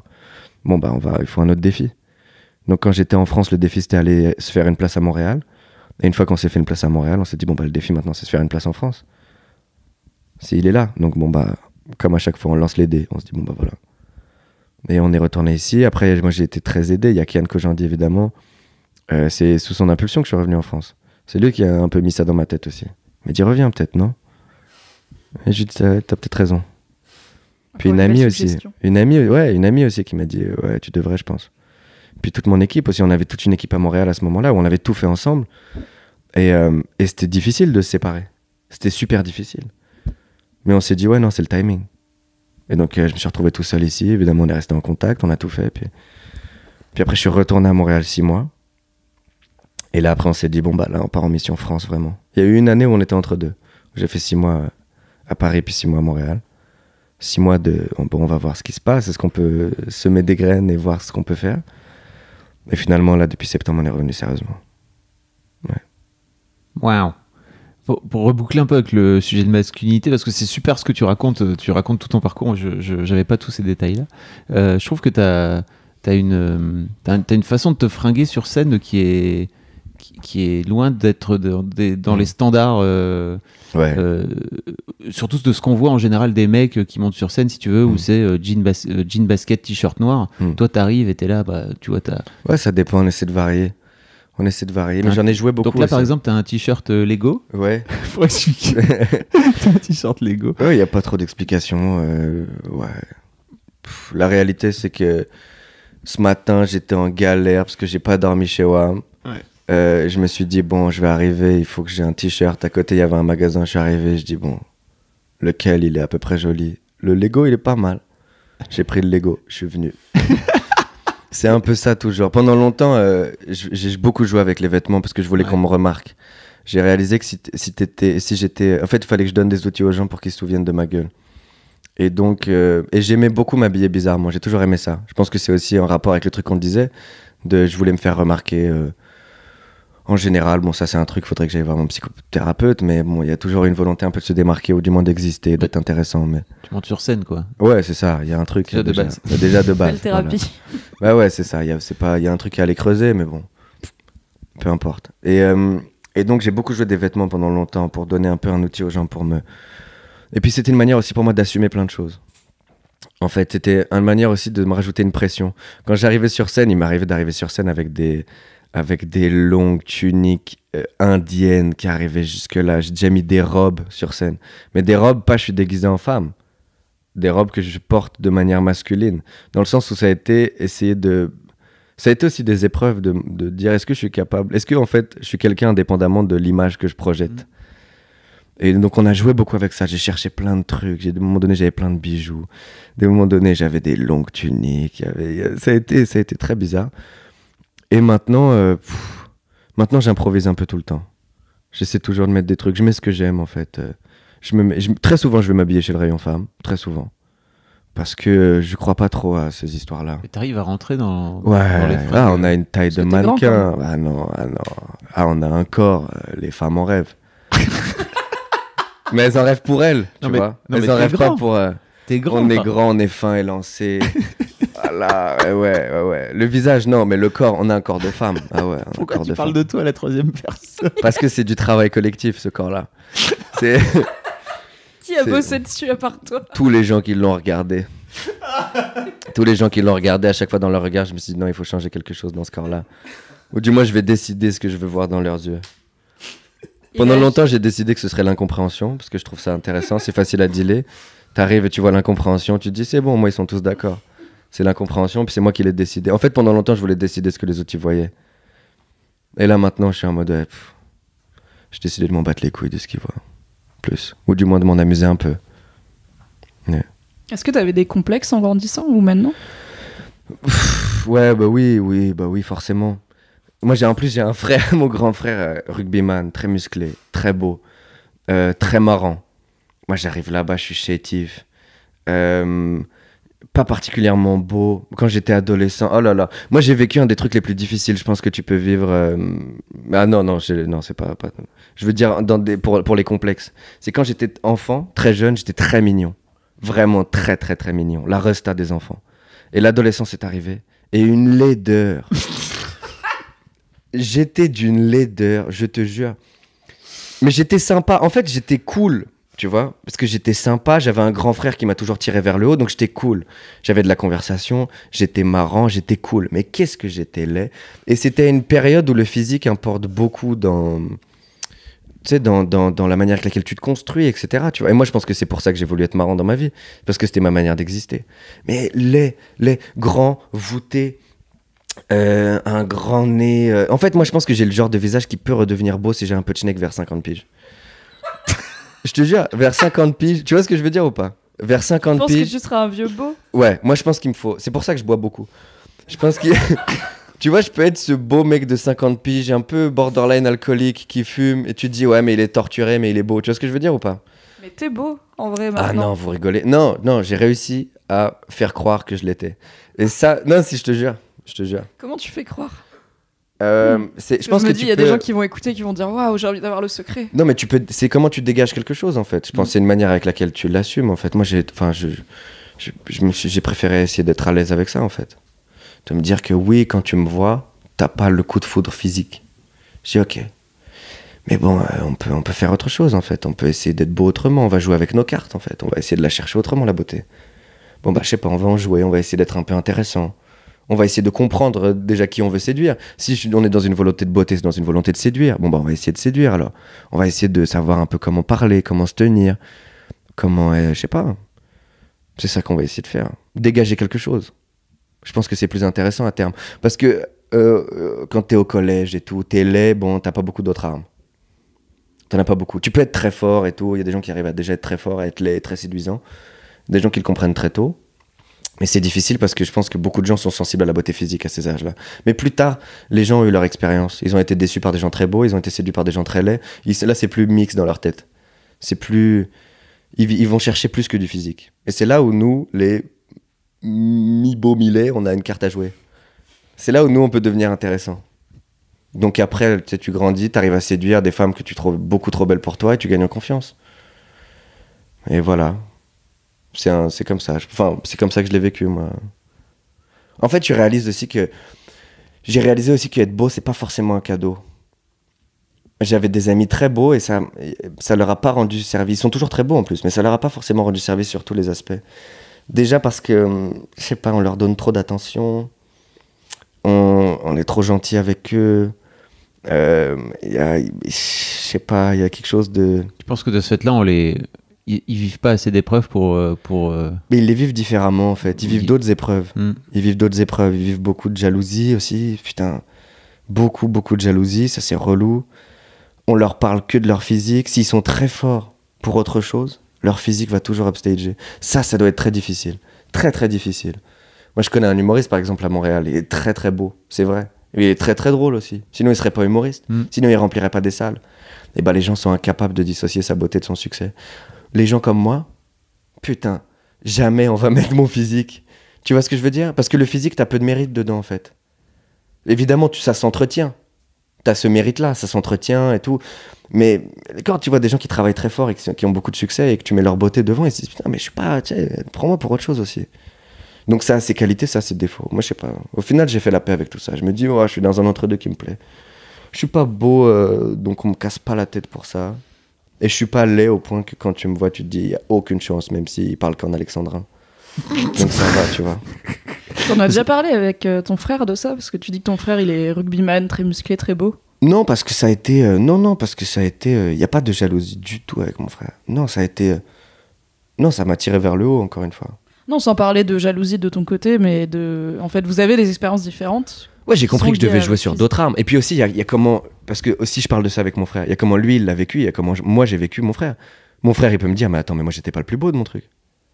Speaker 3: Bon, bah, on va, il faut un autre défi. Donc quand j'étais en France, le défi c'était aller se faire une place à Montréal. Et une fois qu'on s'est fait une place à Montréal, on s'est dit bon bah le défi maintenant c'est se faire une place en France. S'il est là, donc bon bah comme à chaque fois on lance les dés, on se dit bon bah voilà. Et on est retourné ici. Après moi j'ai été très aidé. Il y a Kian Kojandi évidemment. Euh, c'est sous son impulsion que je suis revenu en France. C'est lui qui a un peu mis ça dans ma tête aussi. Mais dit reviens peut-être non Et je lui dis t'as peut-être raison. Puis une amie aussi, une amie ouais une amie aussi qui m'a dit ouais tu devrais je pense puis toute mon équipe aussi. On avait toute une équipe à Montréal à ce moment-là où on avait tout fait ensemble. Et, euh, et c'était difficile de se séparer. C'était super difficile. Mais on s'est dit, ouais, non, c'est le timing. Et donc, euh, je me suis retrouvé tout seul ici. Évidemment, on est resté en contact, on a tout fait. Puis, puis après, je suis retourné à Montréal six mois. Et là, après, on s'est dit, bon, bah là, on part en mission France, vraiment. Il y a eu une année où on était entre deux. J'ai fait six mois euh, à Paris, puis six mois à Montréal. Six mois de, bon, on va voir ce qui se passe. Est-ce qu'on peut semer des graines et voir ce qu'on peut faire et finalement, là, depuis septembre, on est revenu sérieusement.
Speaker 2: Ouais. Wow. Pour, reboucler un peu avec le sujet de masculinité, parce que c'est super ce que tu racontes, euh, tu racontes tout ton parcours, je n'avais pas tous ces détails-là. Euh, je trouve que tu as, as, as, une façon de te fringuer sur scène qui est, qui est loin d'être dans, mm. les standards, euh, euh, surtout de ce qu'on voit en général des mecs euh, qui montent sur scène, si tu veux, ou où mm. c'est jean, jean, basket, t-shirt noir. Mm. Toi, t'arrives et t'es là, bah, tu vois, t'as.
Speaker 3: Ouais, ça dépend, on essaie de varier. On essaie de varier, mais j'en ai joué beaucoup. Donc là, par exemple,
Speaker 2: t'as un t-shirt Lego.
Speaker 3: Ouais. t'as un t-shirt Lego. Ouais, il a pas trop d'explications. ouais. la réalité, c'est que ce matin, j'étais en galère parce que j'ai pas dormi chez WAM. Euh, je me suis dit, bon, je vais arriver, il faut que j'ai un t-shirt. À côté, il y avait un magasin, je suis arrivé, je dis, bon, lequel il est à peu près joli Le Lego, il est pas mal. J'ai pris le Lego, je suis venu. c'est un peu ça toujours. Pendant longtemps, euh, j'ai beaucoup joué avec les vêtements parce que je voulais qu'on me remarque. J'ai réalisé que si, si, j'étais. En fait, il fallait que je donne des outils aux gens pour qu'ils se souviennent de ma gueule. Et donc, euh, et j'aimais beaucoup m'habiller bizarrement. J'ai toujours aimé ça. Je pense que c'est aussi en rapport avec le truc qu'on disait de je voulais me faire remarquer en général, bon, ça c'est un truc, faudrait que j'aille voir mon psychothérapeute, mais bon, il y a toujours une volonté un peu de se démarquer ou du moins d'exister, d'être intéressant. Mais...
Speaker 2: Tu montes sur scène,
Speaker 3: quoi. Ouais, c'est ça, il y a un truc. Déjà, bah, déjà de base. Déjà de base. thérapie. bah ouais, c'est ça, il y, y a un truc à aller creuser, mais bon, peu importe. Et, euh, et donc, j'ai beaucoup joué des vêtements pendant longtemps pour donner un peu un outil aux gens pour me. Et puis, c'était une manière aussi pour moi d'assumer plein de choses. En fait, c'était une manière aussi de me rajouter une pression. Quand j'arrivais sur scène, il m'arrivait d'arriver sur scène avec des avec des longues tuniques euh, indiennes qui arrivaient jusque-là. J'ai déjà mis des robes sur scène. Mais des robes, pas je suis déguisé en femme. Des robes que je porte de manière masculine. Dans le sens où ça a été essayer de. Ça a été aussi des épreuves de, dire est-ce que je suis capable Est-ce que, en fait, je suis quelqu'un indépendamment de l'image que je projette mm. Et donc on a joué beaucoup avec ça. J'ai cherché plein de trucs. J'ai des moments donné, j'avais plein de bijoux. Des moments donné, j'avais des longues tuniques. Ça a été ça a été très bizarre. Et maintenant, euh, maintenant j'improvise un peu tout le temps. J'essaie toujours de mettre des trucs. Je mets ce que j'aime en fait. Euh, je me très souvent, je vais m'habiller chez le rayon femme. Très souvent. Parce que euh, je crois pas trop à ces histoires-là. Mais
Speaker 2: t'arrives à rentrer dans. Ouais, ah, on a une taille de mannequin.
Speaker 3: ah non, ah non. Ah, on a un corps. Les femmes en rêvent. mais elles en rêvent pour elles. tu vois. Non, elles en rêvent pas pour. T'es grand. On est grand, on est fin, et lancé. Voilà, ah ouais, ouais, ouais. Le visage, non, mais le corps, on a un corps de femme. Ah tu parles de toi la
Speaker 2: troisième personne Parce que c'est
Speaker 3: du travail collectif, ce corps-là. C'est... Qui a bossé dessus à part toi Tous les gens qui l'ont regardé. Tous les gens qui l'ont regardé, à chaque fois dans leur regard, je me suis dit non, il faut changer quelque chose dans ce corps-là. Ou du moins, je vais décider ce que je veux voir dans leurs yeux. Pendant longtemps, j'ai décidé que ce serait l'incompréhension, parce que je trouve ça intéressant, c'est facile à dealer. T'arrives et tu vois l'incompréhension, tu te dis c'est bon, moi ils sont tous d'accord. C'est l'incompréhension, puis c'est moi qui l'ai décidé. En fait, pendant longtemps, je voulais décider ce que les autres y voyaient. Et là, maintenant, je suis en mode. Ouais, j'ai décidé de m'en battre les couilles de ce qu'ils voient. Plus. Ou du moins de m'en amuser un peu.
Speaker 1: Est-ce que tu avais des complexes en grandissant ou maintenant
Speaker 3: Ouais, bah oui, oui, bah oui, forcément. Moi, j'ai en plus, j'ai un frère, mon grand frère, euh, rugbyman, très musclé, très beau, euh, très marrant. Moi, j'arrive là-bas, je suis chétif. Euh, pas particulièrement beau quand j'étais adolescent. Oh là là, moi j'ai vécu un des trucs les plus difficiles, je pense que tu peux vivre. Euh, ah non, non, non c'est pas, Je veux dire, dans des... pour, pour les complexes, c'est quand j'étais enfant, très jeune, j'étais très mignon. Vraiment très, très, très mignon. La resta des enfants. Et l'adolescence est arrivée. Et une laideur. j'étais d'une laideur, je te jure. Mais j'étais sympa. En fait, j'étais cool tu vois Parce que j'étais sympa, j'avais un grand frère qui m'a toujours tiré vers le haut, donc j'étais cool. J'avais de la conversation, j'étais marrant, j'étais cool. Mais qu'est-ce que j'étais laid Et c'était une période où le physique importe beaucoup dans, dans, dans, la manière avec laquelle tu te construis, etc. Tu Et moi, je pense que c'est pour ça que j'ai voulu être marrant dans ma vie, parce que c'était ma manière d'exister. Mais les, les grands, voûtés, euh, un grand nez. Euh. En fait, moi, je pense que j'ai le genre de visage qui peut redevenir beau si j'ai un peu de schneck vers 50 piges. Je te jure, vers 50 piges, tu vois ce que je veux dire ou pas Vers 50 piges. Je pense que tu seras un vieux beau. Ouais, moi je pense qu'il me faut. C'est pour ça que je bois beaucoup. Je pense qu'il. tu vois, je peux être ce beau mec de 50 piges, un peu borderline alcoolique qui fume, et tu te dis, ouais, mais il est torturé, mais il est beau. Tu vois ce que je veux dire ou pas
Speaker 1: Mais t'es beau, en vrai, ah maintenant. Ah non, vous
Speaker 3: rigolez. Non, non, j'ai réussi à faire croire que je l'étais. Et ça, non, si je te jure, je te jure.
Speaker 1: Comment tu fais croire
Speaker 3: euh, mm. je, pense me dis, il y a des gens
Speaker 1: qui vont écouter, qui vont dire waouh, j'ai envie d'avoir le secret.
Speaker 3: Non, mais tu peux. C'est comment tu dégages quelque chose en fait. Je pense mm. c'est une manière avec laquelle tu l'assumes en fait. Moi, j'ai, enfin, j'ai préféré essayer d'être à l'aise avec ça en fait. De me dire que oui, quand tu me vois, t'as pas le coup de foudre physique. Je dis ok. Mais bon, euh, on peut, on peut faire autre chose en fait. On peut essayer d'être beau autrement. On va jouer avec nos cartes en fait. On va essayer de la chercher autrement la beauté. Bon bah je sais pas, on va en jouer. On va essayer d'être un peu intéressant on va essayer de comprendre euh, déjà qui on veut séduire. Si on est dans une volonté de beauté, c'est dans une volonté de séduire. Bon, bah, on va essayer de séduire alors. On va essayer de savoir un peu comment parler, comment se tenir, comment. Euh, je sais pas. C'est ça qu'on va essayer de faire. Dégager quelque chose. Je pense que c'est plus intéressant à terme. Parce que euh, euh, quand t'es au collège et tout, t'es laid, bon, t'as pas beaucoup d'autres armes. T'en as pas beaucoup. Tu peux être très fort et tout. Il y a des gens qui arrivent à déjà être très fort, à être laid, très séduisant. Des gens qui le comprennent très tôt. Mais c'est difficile parce que je pense que beaucoup de gens sont sensibles à la beauté physique à ces âges-là. Mais plus tard, les gens ont eu leur expérience. Ils ont été déçus par des gens très beaux, ils ont été séduits par des gens très laids. là, c'est plus mix dans leur tête. C'est plus. Ils, vont chercher plus que du physique. Et c'est là où nous, les mi-beaux, mi on a une carte à jouer. C'est là où nous, on peut devenir intéressant. Donc après, tu, tu grandis, tu arrives à séduire des femmes que tu trouves beaucoup trop belles pour toi et tu gagnes en confiance. Et voilà c'est comme ça. Enfin, c'est comme ça que je l'ai vécu, moi. En fait, tu réalises aussi que. J'ai réalisé aussi qu'être beau, c'est pas forcément un cadeau. J'avais des amis très beaux et ça, ça leur a pas rendu service. Ils sont toujours très beaux en plus, mais ça leur a pas forcément rendu service sur tous les aspects. Déjà parce que, je sais pas, on leur donne trop d'attention. On, est trop gentil avec eux. Euh, je sais pas, il y a quelque chose de. Tu penses que de ce fait-là, on les ils, vivent pas assez d'épreuves pour euh, pour. Euh, Mais ils les vivent différemment en fait. Ils, vivent d'autres épreuves. Hmm. Ils vivent d'autres épreuves. Ils vivent beaucoup de jalousie aussi. Putain, beaucoup beaucoup de jalousie. Ça c'est relou. On leur parle que de leur physique. S'ils sont très forts pour autre chose, leur physique va toujours upstager. Ça, ça doit être très difficile. Très très difficile. Moi, je connais un humoriste par exemple à Montréal. Il est très très beau. C'est vrai. Il est très très drôle aussi. Sinon, il serait pas humoriste. Hmm. Sinon, il remplirait pas des salles. Et eh ben, les gens sont incapables de dissocier sa beauté de son succès les gens comme moi, putain, jamais on va mettre mon physique. Tu vois ce que je veux dire Parce que le physique, t'as peu de mérite dedans, en fait. Évidemment, tu, ça s'entretient. T'as ce mérite-là, ça s'entretient et tout. Mais quand tu vois des gens qui travaillent très fort et qui, ont beaucoup de succès et que tu mets leur beauté devant, ils se disent Putain, mais je suis pas, prends-moi pour autre chose aussi. Donc ça a ses qualités, ça c'est ses défauts. Moi, je sais pas. Au final, j'ai fait la paix avec tout ça. Je me dis, oh, je suis dans un entre-deux qui me plaît. Je suis pas beau, euh, donc on me casse pas la tête pour ça. Et je suis pas laid au point que quand tu me vois, tu te dis, il n'y a aucune chance, même s'il parle qu'en alexandrin. Donc ça va, tu vois. T'en as déjà
Speaker 1: parlé avec euh, ton frère de ça Parce que tu dis que ton frère, il est rugbyman, très musclé, très beau.
Speaker 3: Non, parce que ça a été. Euh, non, non, parce que ça a été. Il euh, n'y a pas de jalousie du tout avec mon frère. Non, ça a été. non, ça m'a tiré vers le haut, encore une fois.
Speaker 1: Non, sans parler de jalousie de ton côté, mais de. En fait, vous avez des expériences différentes
Speaker 3: Ouais, j'ai compris que je devais jouer sur d'autres armes. Et puis aussi, il y, a comment. Parce que aussi, je parle de ça avec mon frère. Il y a comment lui, il l'a vécu, il y a comment moi, j'ai vécu mon frère. Mon frère, il peut me dire, mais attends, mais moi, j'étais pas le plus beau de mon truc.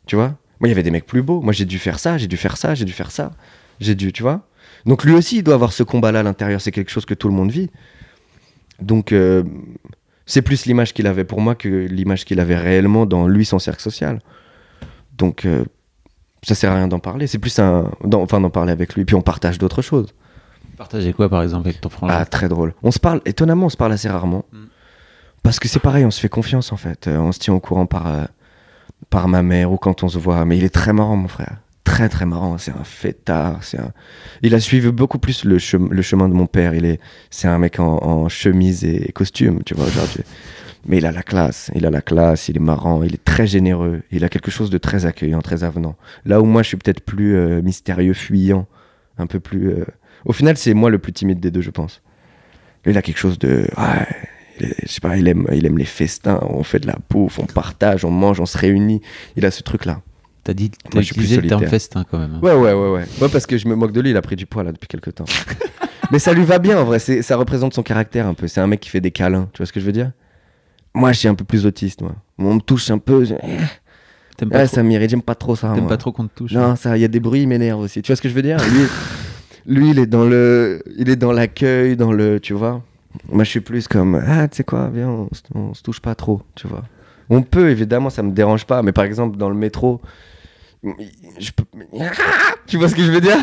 Speaker 3: Tu vois Moi, il y avait des mecs plus beaux. Moi, j'ai dû faire ça, j'ai dû faire ça, j'ai dû faire ça. J'ai dû, tu vois Donc lui aussi, il doit avoir ce combat-là à l'intérieur. C'est quelque chose que tout le monde vit. Donc, euh, c'est plus l'image qu'il avait pour moi que l'image qu'il avait réellement dans lui, son cercle social. Donc, euh, ça sert à rien d'en parler. C'est plus un. Enfin, d'en parler avec lui. Puis on partage d'autres choses. Partagez quoi par exemple avec ton frère Ah, très drôle. On se parle, étonnamment, on se parle assez rarement. Mm. Parce que c'est pareil, on se fait confiance en fait. Euh, on se tient au courant par, euh, par ma mère ou quand on se voit. Mais il est très marrant, mon frère. Très très marrant. C'est un fêtard. C'est un... Il a suivi beaucoup plus le, chemin de mon père. Il est, c'est un mec en, chemise et costume, tu vois, aujourd'hui. Mais il a la classe, il a la classe, il est marrant, il est très généreux, il a quelque chose de très accueillant, très avenant. Là où moi je suis peut-être plus euh, mystérieux, fuyant, un peu plus au final, c'est moi le plus timide des deux, je pense. Lui, il a quelque chose de. je sais pas, il aime, il aime les festins, on fait de la bouffe, on partage, on mange, on se réunit. Il a ce truc-là. T'as dit, t'as utilisé le terme festin quand même. Ouais, ouais, ouais, ouais. Moi, parce que je me moque de lui, il a pris du poids là depuis quelques temps. Mais ça lui va bien en vrai, ça représente son caractère un peu. C'est un mec qui fait des câlins, tu vois ce que je veux dire Moi, je suis un peu plus autiste, moi. On me touche un peu. Eh. ça m'irrite, j'aime pas trop ça. T'aimes pas trop qu'on te touche Non, ça, il y a des bruits, il m'énerve aussi. Tu vois ce que je veux dire Lui, il est dans le, il est dans l'accueil, dans le, tu vois. Moi, je suis plus comme, ah, tu sais quoi, viens, on, se touche pas trop, tu vois. On peut, évidemment, ça me dérange pas, mais par exemple, dans le métro, tu vois ce que je veux dire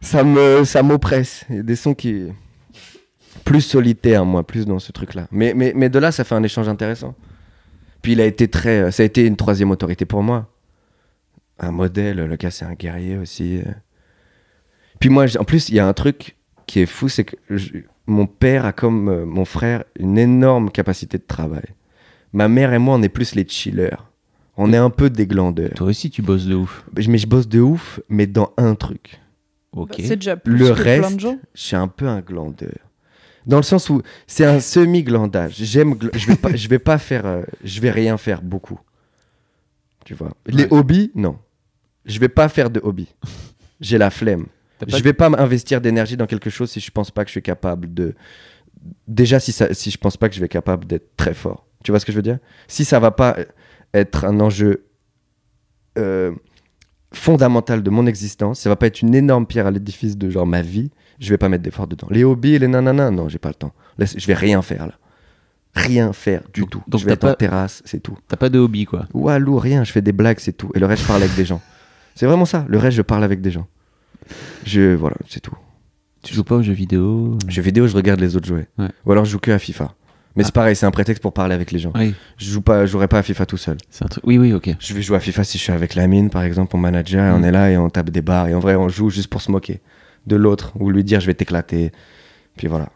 Speaker 3: Ça me, ça m'oppresse. Il y a des sons qui plus solitaire, moi, plus dans ce truc-là. Mais, mais, mais de là, ça fait un échange intéressant. Puis il a été très, ça a été une troisième autorité pour moi. Un modèle, le gars, c'est un guerrier aussi. Puis moi, en plus, il y a un truc qui est fou, c'est que mon père a comme euh, mon frère une énorme capacité de travail. Ma mère et moi, on est plus les chillers. On est un peu des glandeurs. Toi aussi, tu bosses de ouf. Mais je, bosse de ouf, mais dans un truc. Bah, c'est déjà plus le reste, je suis un peu un glandeur. Dans le sens où c'est un semi-glandage. J'aime, je vais pas, vais faire, euh, je vais rien faire beaucoup. Tu vois. Les hobbies, non. Je vais pas faire de hobbies. J'ai la flemme. Je vais pas m'investir d'énergie dans quelque chose si je pense pas que je suis capable de. Déjà, si, ça, si je pense pas que je vais être capable d'être très fort. Tu vois ce que je veux dire Si ça va pas euh, être un enjeu euh, fondamental de mon existence, ça va pas être une énorme pierre à l'édifice de genre ma vie, je vais pas mettre d'efforts dedans. Les hobbies, les nanana, non, j'ai pas le temps. je vais rien faire là. Rien faire du tout. Donc je vais pas... en
Speaker 2: terrasse, c'est tout. T'as pas de hobby quoi
Speaker 3: Walou, rien, je fais des blagues, c'est tout. Et le reste, je parle avec des gens. C'est vraiment ça. Le reste, je parle avec des gens. Je, voilà, c'est tout. Tu joues pas aux jeux vidéo euh? Jeux vidéo, je regarde les autres jouer. Ou alors je joue que à FIFA. Mais ah. c'est pareil, c'est un prétexte pour parler avec les gens. Je joue pas, jouerai pas à FIFA tout seul. Oui, oui, ok. Je vais jouer à FIFA si je suis avec Lamine, par exemple, mon manager, et on mm. est là et on tape des barres. Et en vrai, on joue juste pour se moquer de l'autre ou lui dire je vais t'éclater. Puis voilà.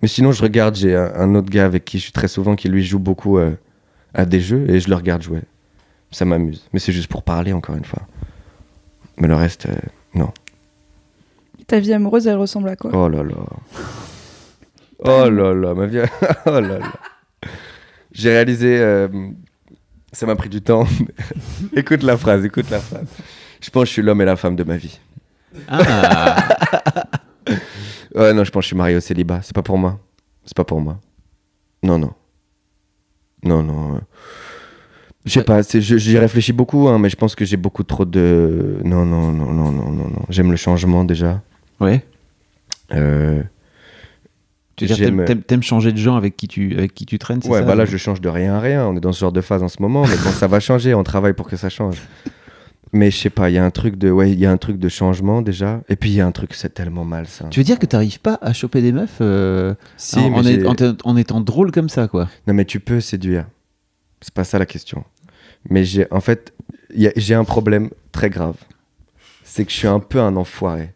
Speaker 3: Mais sinon, je regarde, j'ai un, autre gars avec qui je suis très souvent qui lui joue beaucoup euh, à des jeux et je le regarde jouer. Ça m'amuse. Mais c'est juste pour parler, encore une fois. Mais le reste, euh, non.
Speaker 1: Ta vie amoureuse, elle ressemble à quoi Oh
Speaker 3: là là. Oh là là, ma vie. oh là là. J'ai réalisé. Euh, ça m'a pris du temps. écoute la phrase, écoute la phrase. Je pense que je suis l'homme et la femme de ma vie. Ah, Ouais, non, je pense que je suis marié au célibat. C'est pas pour moi. C'est pas pour moi. Non, non. Non, non. Euh. Je sais pas, j'y réfléchis beaucoup, hein, mais je pense que j'ai beaucoup trop de. non, non, non, non, non, non. J'aime le changement déjà. Ouais. Euh, tu t'aimes, changer de gens avec qui tu, avec qui tu traînes, c'est ouais, bah là, je change de rien à rien. On est dans ce genre de phase en ce moment, mais bon, ça va changer. On travaille pour que ça change. Mais je sais pas, il y a un truc de, ouais, il y a un truc de changement déjà. Et puis il y a un truc, c'est tellement mal ça. Tu veux dire que tu t'arrives pas à choper des meufs euh, si, en, étant drôle comme ça, quoi Non, mais tu peux séduire. C'est pas ça la question. Mais j'ai, en fait, j'ai un problème très grave. C'est que je suis un peu un enfoiré.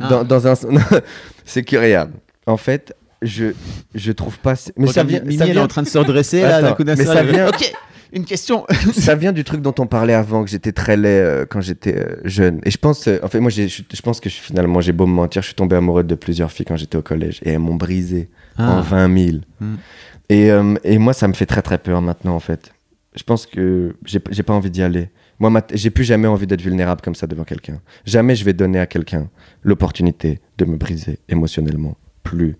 Speaker 3: Ah. Dans, un... c'est curieux En fait, je, je trouve pas. Mais ça vient. est en train de se redresser là, ça Ok, une
Speaker 2: question. ça
Speaker 3: vient du truc dont on parlait avant, que j'étais très laid euh, quand j'étais euh, jeune. Et je pense, euh, moi, je, pense que finalement, j'ai beau me mentir, je suis tombé amoureux de plusieurs filles quand j'étais au collège et elles m'ont brisé ah. en 20 000. Hmm. Et, et, moi, ça me fait très très peur maintenant, en fait. Je pense que j'ai pas envie d'y aller. Moi, j'ai plus jamais envie d'être vulnérable comme ça devant quelqu'un. Jamais je vais donner à quelqu'un l'opportunité de me briser émotionnellement. Plus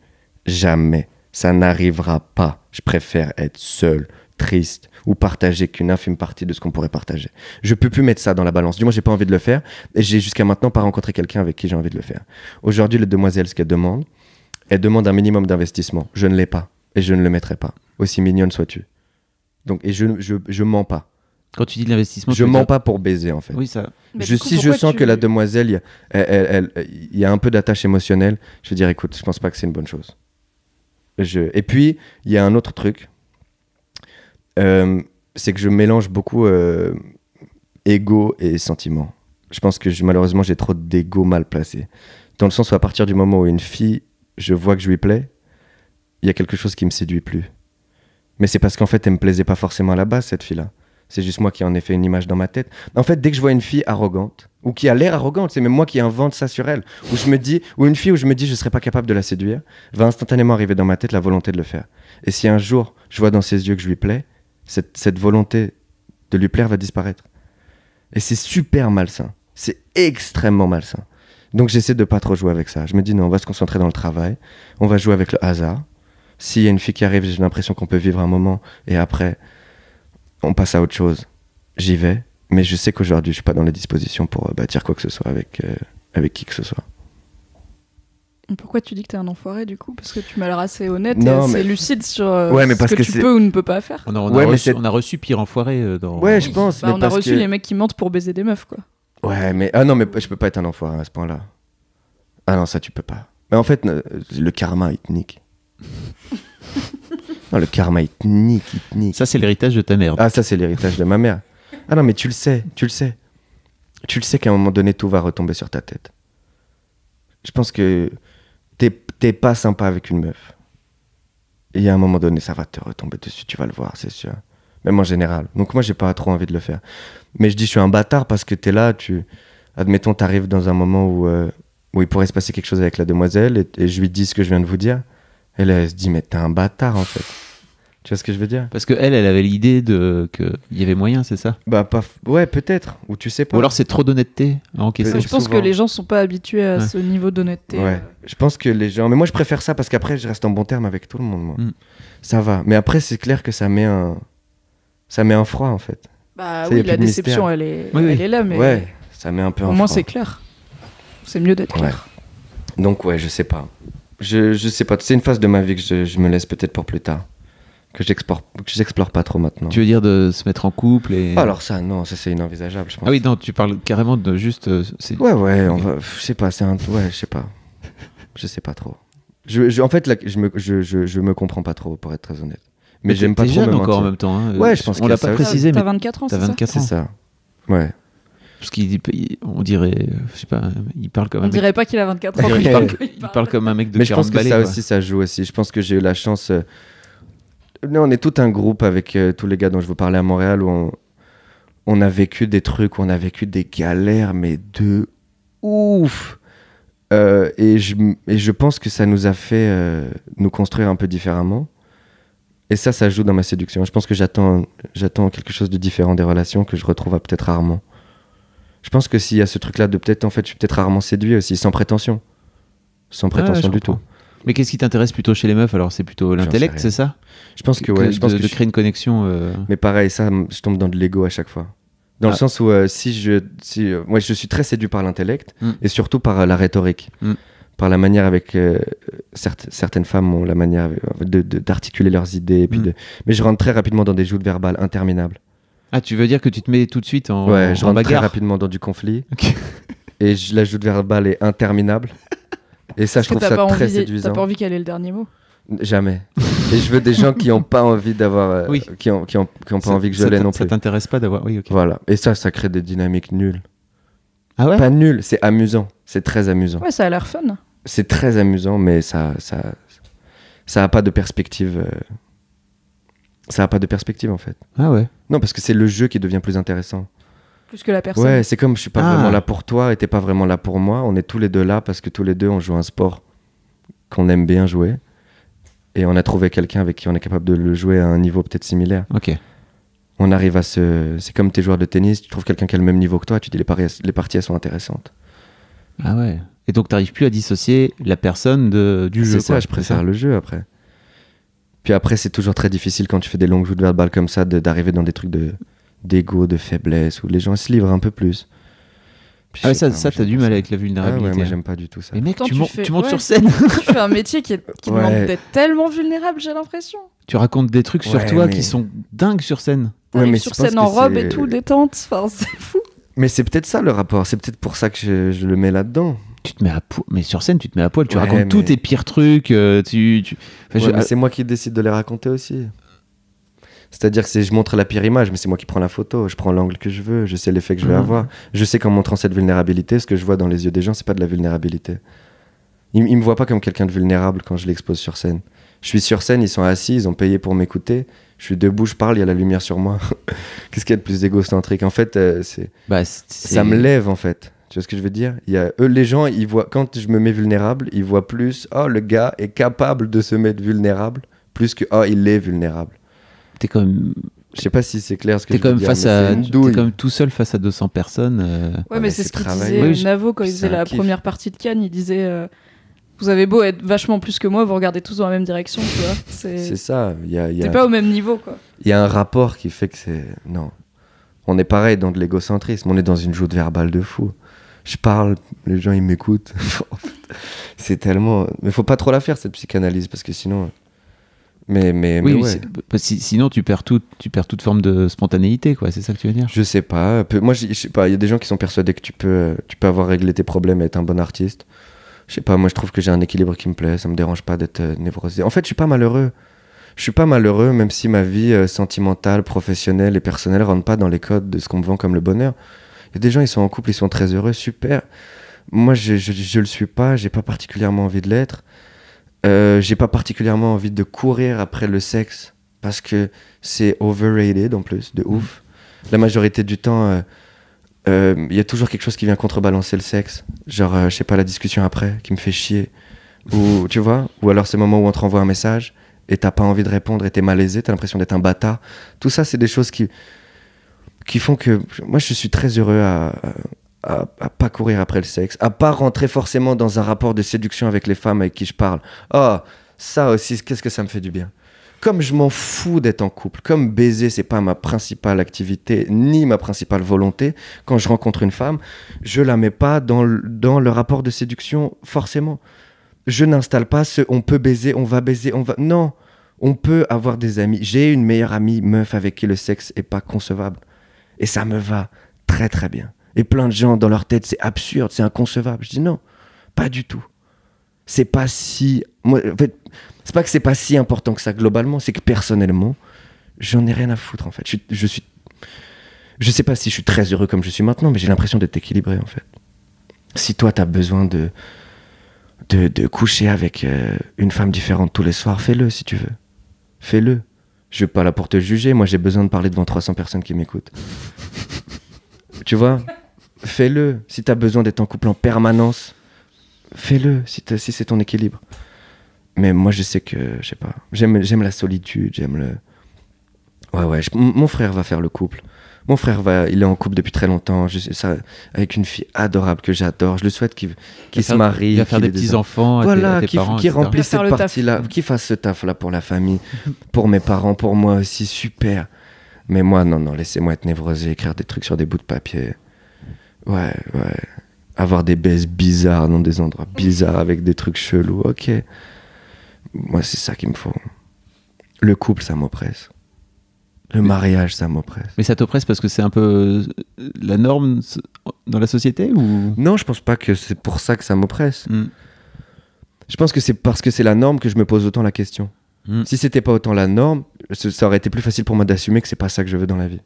Speaker 3: jamais. Ça n'arrivera pas. Je préfère être seul, triste ou partager qu'une infime partie de ce qu'on pourrait partager. Je peux plus mettre ça dans la balance. Du moins, j'ai pas envie de le faire. Et j'ai jusqu'à maintenant pas rencontré quelqu'un avec qui j'ai envie de le faire. Aujourd'hui, les demoiselles, ce qu'elles demande, elle demande un minimum d'investissement. Je ne l'ai pas et je ne le mettrai pas, aussi mignonne sois-tu. Donc, et je, je, je mens pas.
Speaker 2: Quand tu dis l'investissement, je mens pas pour baiser en fait. Oui, ça. si je sens que la
Speaker 3: demoiselle, il y a un peu d'attache émotionnelle, je vais dire écoute, je pense pas que c'est une bonne chose. Je... Et puis, il y a un autre truc, euh, c'est que je mélange beaucoup euh, ego et sentiment. Je pense que malheureusement, j'ai trop d'ego mal placé. Dans le sens où à partir du moment où une fille, je vois que je lui plais, il y a quelque chose qui me séduit plus. Mais c'est parce qu'en fait, elle me plaisait pas forcément à la base, cette fille-là. C'est juste moi qui en ai fait une image dans ma tête. En fait, dès que je vois une fille arrogante, ou qui a l'air arrogante, c'est même moi qui invente ça sur elle, où je me dis, ou une fille où je me dis je ne serais pas capable de la séduire, va instantanément arriver dans ma tête la volonté de le faire. Et si un jour je vois dans ses yeux que je lui plais, cette, volonté de lui plaire va disparaître. Et c'est super malsain. C'est extrêmement malsain. Donc j'essaie de pas trop jouer avec ça. Je me dis non, on va se concentrer dans le travail, on va jouer avec le hasard. S'il y a une fille qui arrive, j'ai l'impression qu'on peut vivre un moment et après, on passe à autre chose. J'y vais, mais je sais qu'aujourd'hui, je suis pas dans la disposition pour euh, bâtir quoi que ce soit avec, euh, avec qui que ce soit.
Speaker 1: Pourquoi tu dis que t'es un enfoiré du coup Parce que tu m'as l'air assez honnête et assez lucide sur euh, ce que, tu peux ou ne peux pas faire. on,
Speaker 2: a
Speaker 3: reçu, pire enfoiré dans. Ouais,
Speaker 2: je
Speaker 1: pense. Bah, on a reçu les mecs qui mentent pour baiser des meufs quoi.
Speaker 3: Ouais, mais ah non, mais je peux pas être un enfoiré à ce point-là. Ah non, ça tu peux pas. Mais en fait, le karma ethnique. te Non, ah, le karma, il te nique, il Ça, c'est l'héritage de ta mère. Ah, ça, c'est l'héritage de ma mère. Ah non, mais tu le sais, tu le sais. Tu le sais qu'à un moment donné, tout va retomber sur ta tête. Je pense que t'es pas sympa avec une meuf. Et à un moment donné, ça va te retomber dessus, tu vas le voir, c'est sûr. Même en général. Donc moi, j'ai pas trop envie de le faire. Mais je dis, je suis un bâtard parce que t'es là, tu... Admettons, t'arrives dans un moment où, euh, où il pourrait se passer quelque chose avec la demoiselle et je lui dis ce que je viens de vous dire. Elle, se dit, mais t'es un bâtard en fait. Tu vois ce que je veux dire Parce que elle, elle avait l'idée de qu'il y avait moyen, c'est ça Bah pas, ouais peut-être, ou tu sais pas. Ou alors c'est trop d'honnêteté Ok. je pense que les gens
Speaker 1: sont pas habitués à ce niveau d'honnêteté. Ouais,
Speaker 3: je pense que les gens. Mais moi, je préfère ça parce qu'après, je reste en bon terme avec tout le monde. Mm. Ça va. Mais après, c'est clair que ça met un, ça met un froid en fait. Bah oui, la déception, elle est, elle là, mais Ouais, ça met un peu au moins c'est
Speaker 1: clair. C'est mieux d'être clair.
Speaker 3: Donc ouais, je sais pas je, je sais pas. C'est une phase de ma vie que je, je me laisse peut-être pour plus tard. Que j'explore, j'explore pas trop maintenant. Tu veux dire de se mettre en couple et... alors ça, non, ça c'est inenvisageable, je pense. Ah oui, non, tu parles carrément de juste... Euh, ouais, ouais, on va, je sais pas, c'est un... Ouais, je sais pas. Je sais pas trop. Je, en fait, là, je, me, je, je, je me comprends pas trop, pour être très honnête. Mais, j'aime pas trop jeune encore en même temps. Hein. Ouais, je pense qu'il a pas T'as- précisé, T'as 24 ans, c'est ça C'est ça. Ouais. Parce qu'il on dirait, euh, je sais pas, il parle comme on dirait pas qu'il a 24
Speaker 1: ans.
Speaker 2: il, parle, comme un mec de Mais 40 je pense que ça
Speaker 3: aussi, ça joue aussi. Je pense que j'ai eu la chance. Euh, on est tout un groupe avec euh, tous les gars dont je vous parlais à Montréal où on, on a vécu des trucs, où on a vécu des galères, mais de
Speaker 2: ouf.
Speaker 3: et, je, et, je, pense que ça nous a fait nous construire un peu différemment. Et ça, ça joue dans ma séduction. Je pense que j'attends, j'attends quelque chose de différent des relations que je retrouve peut-être rarement. Je pense que s'il y a ce truc-là de peut-être, en fait, je suis peut-être rarement séduit aussi, sans prétention. Sans ah, prétention du tout. Mais qu'est-ce qui t'intéresse plutôt chez les meufs alors C'est plutôt l'intellect, c'est ça Je pense que je pense de, créer une connexion. Euh, mais pareil, ça, je tombe dans de l'ego à chaque fois. Dans le ah. sens où euh, si je, si, euh, moi, je suis très séduit par l'intellect mm. et surtout par la rhétorique, mm. par la manière avec certaines femmes ont la manière d'articuler leurs idées, mm. mais je rentre très rapidement dans des joutes verbales interminables. Ah, tu veux dire que tu te mets tout de suite en, ouais, je rentre très rapidement dans du conflit. Et je, la joute verbale est interminable. Et ça, je trouve ça très envie, séduisant. T'as pas envie
Speaker 1: qu'elle ait le dernier mot
Speaker 3: Jamais. et je veux des gens qui n'ont pas envie d'avoir, euh, oui. qui ont, qui ont, pas envie que je l'aie non plus. Ça t'intéresse pas d'avoir, oui, ok. Voilà. Et ça, ça crée des dynamiques nulles. Ah ouais Pas nulles, c'est amusant. C'est très amusant. Ouais, ça a l'air fun. C'est très amusant, mais ça, ça, ça a pas de perspective. Euh, ça n'a pas de perspective en fait. Ah ouais Non, parce que c'est le jeu qui devient plus intéressant. Plus que la personne. Ouais, c'est comme je suis pas ah. vraiment là pour toi et t'es pas vraiment là pour moi. On est tous les deux là parce que tous les deux on joue un sport qu'on aime bien jouer et on a trouvé quelqu'un avec qui on est capable de le jouer à un niveau peut-être similaire. Ok. On arrive à se. C'est comme tes joueurs de tennis, tu trouves quelqu'un qui a le même niveau que toi, tu dis les, parties elles sont intéressantes. Ah ouais. Et donc
Speaker 2: t'arrives plus à dissocier la personne de... du jeu. C'est ça, je préfère le
Speaker 3: jeu après. Puis après, c'est toujours très difficile quand tu fais des longues joutes verbales comme ça d'arriver dans des trucs de d'ego, de faiblesse, où les gens se livrent un peu plus. ah ça, tu as du mal avec la vulnérabilité. Ah moi hein. j'aime pas du tout ça. Mais tu, montes sur scène. tu fais un
Speaker 1: métier qui, est... qui tellement vulnérable, j'ai l'impression.
Speaker 2: Tu racontes des trucs sur toi qui sont dingues sur scène. Ouais, mais sur scène en robe et tout,
Speaker 1: détente, enfin, c'est fou.
Speaker 2: Mais c'est peut-être ça le rapport, c'est peut-être pour ça que je le mets là-dedans tu mais sur scène, tu te mets à poil, tu racontes tous tes pires
Speaker 3: trucs. Euh, tu, euh, C'est moi qui décide de les raconter aussi. C'est-à-dire que je montre la pire image, mais c'est moi qui prends la photo. Je prends l'angle que je veux, je sais l'effet que je vais mhm. avoir. Je sais qu'en montrant cette vulnérabilité, ce que je vois dans les yeux des gens, c'est pas de la vulnérabilité. Ils, me voient pas comme quelqu'un de vulnérable quand je l'expose sur scène. Je suis sur scène, ils sont assis, ils ont payé pour m'écouter. Je suis debout, je parle, il y a la lumière sur moi. Qu'est-ce qu'il y a de plus égocentrique En fait, euh, c'est bah, ça me lève en fait. Tu vois ce que je veux dire Il y a, eux, les gens, ils voient, quand je me mets vulnérable, ils voient plus, oh, le gars est capable de se mettre vulnérable, plus que, oh, il est vulnérable. T'es comme. Je sais pas si c'est clair ce que je veux dire, face à, T'es comme
Speaker 2: tout seul face à 200 personnes. Euh. Ouais, mais c'est ce qu'il disait Navo quand
Speaker 1: il faisait la première partie de Cannes. Il disait euh, Vous avez beau être vachement plus que moi, vous regardez tous dans la même direction, tu vois. C'est ça. T'es pas au même niveau, quoi. Il y a un
Speaker 3: rapport qui fait que c'est. Non on est pareil dans de l'égocentrisme, on est dans une joute verbale de fou. Je parle, les gens ils m'écoutent. c'est tellement. Mais faut pas trop la faire cette psychanalyse parce que sinon. Mais, mais, ouais. sinon tu perds, tout, tu perds toute forme de spontanéité, quoi. C'est ça que tu veux dire Je sais pas. Moi, je sais pas. Il y a des gens qui sont persuadés que tu peux, tu peux avoir réglé tes problèmes et être un bon artiste. Je sais pas. Moi, je trouve que j'ai un équilibre qui me plaît. Ça me dérange pas d'être euh, névrosé. En fait, je suis pas malheureux je suis pas malheureux, même si ma vie euh, sentimentale, professionnelle et personnelle rentre pas dans les codes de ce qu'on me vend comme le bonheur. Il y a des gens, ils sont en couple, ils sont très heureux, super. Moi, je, ne le suis pas, j'ai pas particulièrement envie de l'être. Je euh, j'ai pas particulièrement envie de courir après le sexe parce que c'est overrated en plus, de ouf. Mm. La majorité du temps, il euh, y a toujours quelque chose qui vient contrebalancer le sexe. Genre, je sais pas, la discussion après qui me fait chier. Ou, tu vois, ou alors ce moment où on te renvoie un message et t'as pas envie de répondre et t'es malaisé, t'as l'impression d'être un bâtard. Tout ça, c'est des choses qui, qui font que moi, je suis très heureux à, à, pas courir après le sexe, à pas rentrer forcément dans un rapport de séduction avec les femmes avec qui je parle. oh, ça aussi, qu'est-ce que ça me fait du bien. Comme je m'en fous d'être en couple, comme baiser, c'est pas ma principale activité ni ma principale volonté. Quand je rencontre une femme, je la mets pas dans dans le rapport de séduction forcément je n'installe pas ce on peut baiser, on va baiser, on va. Non, on peut avoir des amis. J'ai une meilleure amie meuf avec qui le sexe est pas concevable. Et ça me va très très bien. Et plein de gens dans leur tête, c'est absurde, c'est inconcevable. Je dis non, pas du tout. C'est pas si. Moi, en fait, c'est pas que c'est pas si important que ça globalement, c'est que personnellement, j'en ai rien à foutre en fait. Je, je suis. Je sais pas si je suis très heureux comme je suis maintenant, mais j'ai l'impression d'être équilibré en fait. Si toi, t'as besoin de de, coucher avec euh, une femme différente tous les soirs, fais-le si tu veux. Fais-le. Je suis pas là pour te juger, moi j'ai besoin de parler devant 300 personnes qui m'écoutent. tu vois Fais-le. Si tu as besoin d'être en couple en permanence, fais-le si, c'est ton équilibre. Mais moi je sais que, je sais pas, j'aime la solitude, j'aime le... Ouais, ouais, mon frère va faire le couple. Mon frère, va, il est en couple depuis très longtemps, je, ça, avec une fille adorable que j'adore. Je le souhaite qu'il se marie. Qu'il faire des petits-enfants. Voilà, qu'il remplisse cette partie-là, qu'il fasse ce taf-là pour la famille, pour mes parents, pour moi aussi. Super. Mais moi, non, non, laissez-moi être névrosé, écrire des trucs sur des bouts de papier. Ouais, ouais. Avoir des baisses bizarres dans des endroits bizarres avec des trucs chelous, ok. Moi, c'est ça qu'il me faut. Le couple, ça m'oppresse. Le mariage, ça m'oppresse. Mais
Speaker 2: ça t'oppresse parce que c'est un peu euh, la norme dans la société
Speaker 3: ou Non, je pense pas que c'est pour ça que ça m'oppresse. Hmm. Je pense que c'est parce que c'est la norme que je me pose autant la question. Hmm. Si c'était pas autant la norme, ça aurait été plus facile pour moi d'assumer que c'est pas ça que je veux dans la vie.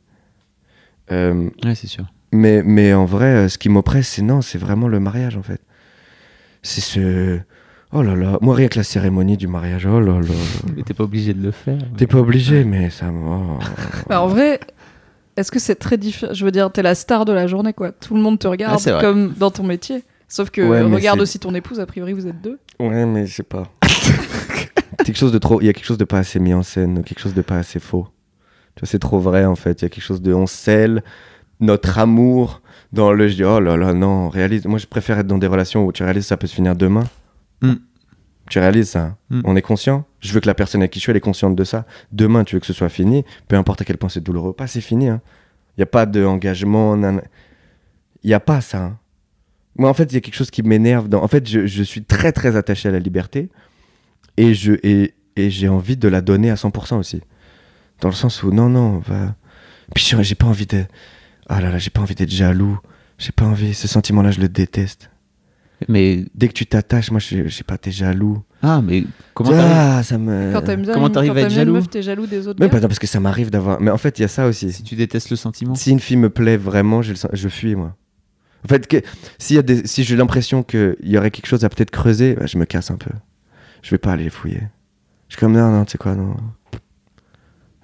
Speaker 3: Euh, ouais, c'est sûr. Mais, mais en vrai, euh, ce qui m'oppresse, c'est non, c'est vraiment le mariage en fait. C'est ce Oh là là, moi rien que la cérémonie du mariage, oh là là. Mais t'es pas obligé de le faire. T'es pas obligé, mais ça oh.
Speaker 1: Bah, en vrai, est-ce que c'est très différent Je veux dire, t'es la star de la journée, quoi. Tout le monde te regarde, ah, comme dans ton métier. Sauf que regarde aussi ton épouse, a priori vous êtes deux.
Speaker 3: Ouais, mais je sais pas. quelque chose de trop, il y a quelque chose de pas assez mis en scène, quelque chose de pas assez faux. Tu vois, c'est trop vrai en fait. Il y a quelque chose de on scelle notre amour dans le je dis oh là là non réalise. Moi je préfère être dans des relations où tu réalises que ça peut se finir demain. Mm. Tu réalises ça. Hein mm. On est conscient. Je veux que la personne à qui je suis, elle est consciente de ça. Demain, tu veux que ce soit fini. Peu importe à quel point c'est douloureux pas, c'est fini. Il hein. n'y a pas d'engagement. engagement. Il n'y a pas ça. Hein. Moi, en fait, il y a quelque chose qui m'énerve. Dans... En fait, je, suis très, très attaché à la liberté. Et je et, j'ai envie de la donner à 100% aussi. Dans le sens où, non, non, va. Puis j'ai pas envie de. Ah là là, j'ai pas envie d'être jaloux. J'ai pas envie. Ce sentiment-là, je le déteste. Mais dès que tu t'attaches, moi, je, sais pas, t'es jaloux. Ah, mais comment ah, ça me... Comment t'arrives à être jaloux t'es jaloux des autres. Mais parce que ça m'arrive d'avoir. Mais en fait, il y a ça aussi. Si tu détestes le sentiment. si une fille me plaît vraiment, je fuis moi. En fait, que, s'il y a des, si j'ai l'impression qu'il y aurait quelque chose à peut-être creuser, bah, je me casse un peu. Je vais pas aller fouiller. Je suis comme non, non, tu sais quoi, non.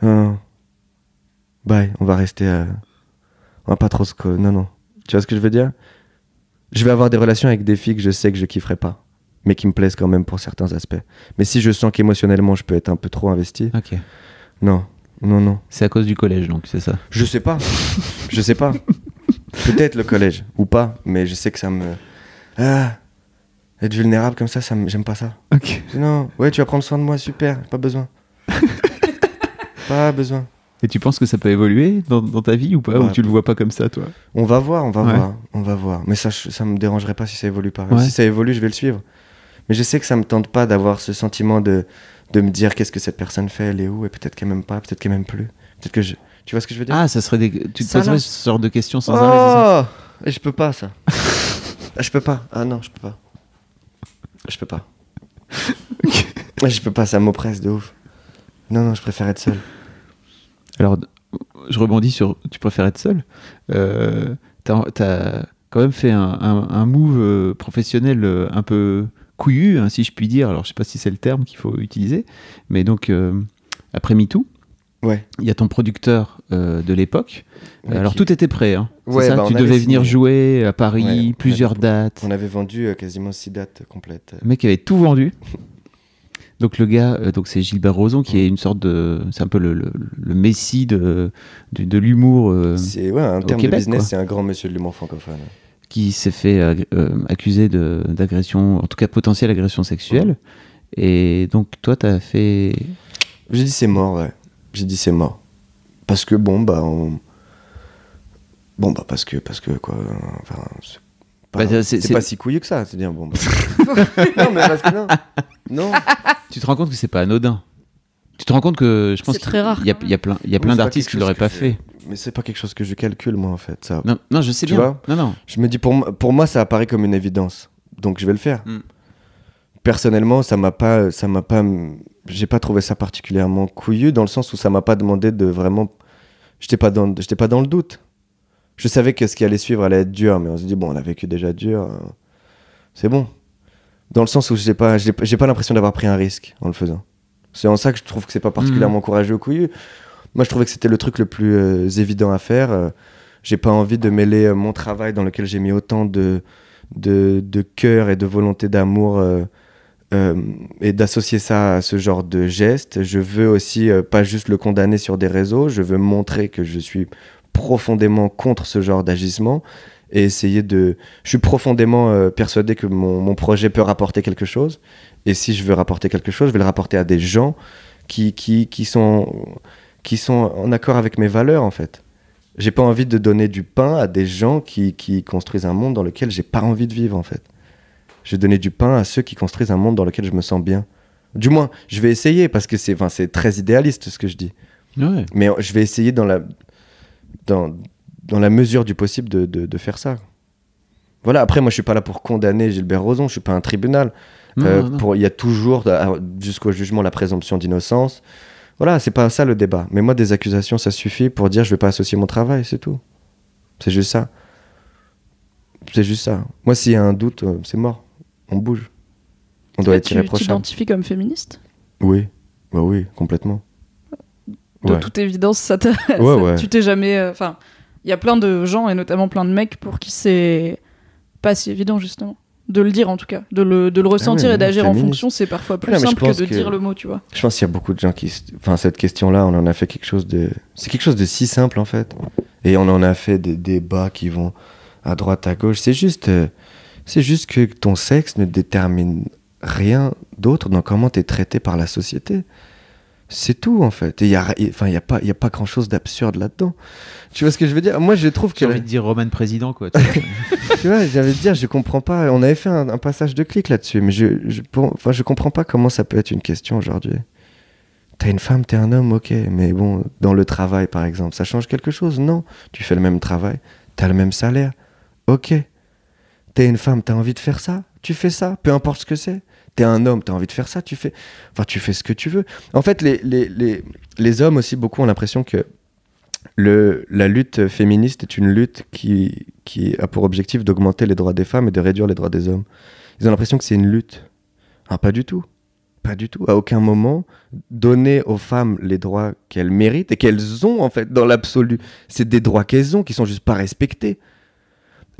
Speaker 3: Non, Bye, on va rester. On va pas trop se. Non, non. Tu vois ce que je veux dire je vais avoir des relations avec des filles que je sais que je kifferai pas, mais qui me plaisent quand même pour certains aspects. Mais si je sens qu'émotionnellement je peux être un peu trop investi, Ok. non, non, non. C'est à cause du collège, donc, c'est ça Je sais pas, je sais pas. Peut-être le collège ou pas, mais je sais que ça me. Ah, être vulnérable comme ça, ça me- j'aime pas ça. Ok. Non, ouais, tu vas prendre soin de moi, super, pas besoin. pas besoin. Et tu
Speaker 2: penses que ça peut évoluer dans, ta vie ou pas Ou bah, tu le vois pas comme ça, toi
Speaker 3: On va voir, on va voir, on va voir. Mais ça, ça me dérangerait pas si ça évolue pas. Si ça évolue, je vais le suivre. Mais je sais que ça me tente pas d'avoir ce sentiment de, me dire qu'est-ce que cette personne fait, elle est où, et peut-être qu'elle même pas, peut-être qu'elle même plus. Peut-être que Tu vois ce que je veux dire Ah, ça serait des... tu te poserais ce genre de questions sans oh arrêt. Oh Je peux pas, ça. je peux pas. Ah non, je peux pas. Je peux pas. Je peux pas, ça m'oppresse de ouf. Non, non, je préfère être seul. Alors,
Speaker 2: je rebondis sur tu préfères être seul. Euh, t'as, quand même fait un, move euh, professionnel euh, un peu couillu, hein, si je puis dire. Alors, je sais pas si c'est le terme qu'il faut utiliser, mais donc euh, après MeToo. Ouais. Il y a ton producteur de l'époque. Alors tout était prêt. Hein. ça bah, tu devais venir jouer à Paris, plusieurs dates. On avait
Speaker 3: vendu quasiment six dates complètes. Le
Speaker 2: mec avait tout vendu. Donc le gars, euh, donc c'est Gilbert Rozon qui est une sorte de, c'est un peu le, messie de, de, l'humour. Euh, c'est
Speaker 3: un terme de business, c'est un grand monsieur de l'humour francophone.
Speaker 2: Qui s'est fait accusé euh, accuser d'agression, en tout cas potentielle agression sexuelle. Et donc toi, t'as fait.
Speaker 3: J'ai dit c'est mort, ouais. J'ai dit c'est mort. Parce que bon, bah on... Bon, bah parce que, parce que quoi, enfin, bah, c'est pas si couillu que ça. C'est bien bon. Bah. non, mais parce non.
Speaker 2: Tu te rends compte que c'est pas anodin. Tu te rends compte que je pense qu'il y, a il y a plein d'artistes qui l'auraient pas fait.
Speaker 3: Mais c'est pas quelque chose que je calcule moi en fait. Non, je sais tu bien. non, non. Je me dis pour pour moi ça apparaît comme une évidence, donc je vais le faire. Hmm. Personnellement, ça m'a pas, ça m'a pas, j'ai pas trouvé ça particulièrement couillu dans le sens où ça m'a pas demandé de vraiment, j'étais pas j'étais pas dans le doute je savais que ce qui allait suivre allait être dur, mais on se dit, bon, on a vécu déjà dur, euh, c'est bon. Dans le sens où j'ai pas, j'ai, pas l'impression d'avoir pris un risque en le faisant. C'est en ça que je trouve que c'est pas particulièrement mhm. courageux ou couillu. Moi, je trouvais que c'était le truc le plus euh, évident à faire. Euh, j'ai pas envie de mêler mon travail dans lequel j'ai mis autant de, de, cœur et de volonté d'amour. et d'associer ça à ce genre de geste. Je veux aussi pas juste le condamner sur des réseaux, je veux montrer que je suis profondément contre ce genre d'agissement et essayer de... Je suis profondément euh, persuadé que mon, mon, projet peut rapporter quelque chose. Et si je veux rapporter quelque chose, je vais le rapporter à des gens qui, qui, qui sont, qui sont en accord avec mes valeurs, en fait. J'ai pas envie de donner du pain à des gens qui, qui construisent un monde dans lequel j'ai pas envie de vivre, en fait. Je vais donner du pain à ceux qui construisent un monde dans lequel je me sens bien. Du moins, je vais essayer, parce que c'est très idéaliste ce que je dis. Mais je vais essayer dans la dans, dans la mesure du possible de, de, faire ça. Voilà, après, moi, je suis pas là pour condamner Gilbert Rozon, je suis pas un tribunal. Euh, il y a toujours, jusqu'au jugement, la présomption d'innocence. Voilà, c'est pas ça le débat. Mais moi, des accusations, ça suffit pour dire je vais pas associer mon travail, c'est tout. C'est juste ça. C'est juste ça. Moi, s'il y a un doute, euh, c'est mort. On bouge. On doit bah, être irréprochable. Tu
Speaker 1: t'identifies comme féministe
Speaker 3: Oui, bah oui, complètement de toute
Speaker 1: évidence, ça, tu t'es jamais. Euh, enfin, il y a plein de gens et notamment plein de mecs pour qui c'est pas si évident justement de le dire en tout cas, de le, ah ressentir et d'agir en fonction, c'est parfois ah plus simple que de dire le mot, tu vois.
Speaker 3: Je pense qu'il y a beaucoup de gens qui, enfin cette question-là, on en a fait quelque chose de, c'est quelque chose de si simple en fait, et on en a fait des débats qui vont à droite à gauche. C'est juste, euh, c'est juste que ton sexe ne détermine rien d'autre dans comment tu es traité par la société. C'est tout en fait. il n'y a, a, pas, a pas grand chose d'absurde là-dedans. Tu vois ce que je veux dire Moi je trouve que. J'ai envie de dire Roman président quoi. Tu vois, vois j'avais de dire, je comprends pas. On avait fait un, passage de clic là-dessus, mais je, comprends pas comment ça peut être une question aujourd'hui. T'as une femme, t'es un homme, ok, mais bon, dans le travail par exemple, ça change quelque chose Non. Tu fais le même travail, t'as le même salaire, ok. T'es une femme, t'as envie de faire ça, tu fais ça, peu importe ce que c'est t'es un homme, t'as envie de faire ça, tu fais, enfin, tu fais ce que tu veux. En fait, les, les, hommes aussi, beaucoup ont l'impression que le, la lutte féministe est une lutte qui, qui a pour objectif d'augmenter les droits des femmes et de réduire les droits des hommes. Ils ont l'impression que c'est une lutte. Ah, pas du tout. Pas du tout. À aucun moment, donner aux femmes les droits qu'elles méritent et qu'elles ont, en fait, dans l'absolu. C'est des droits qu'elles ont qui sont juste pas respectés.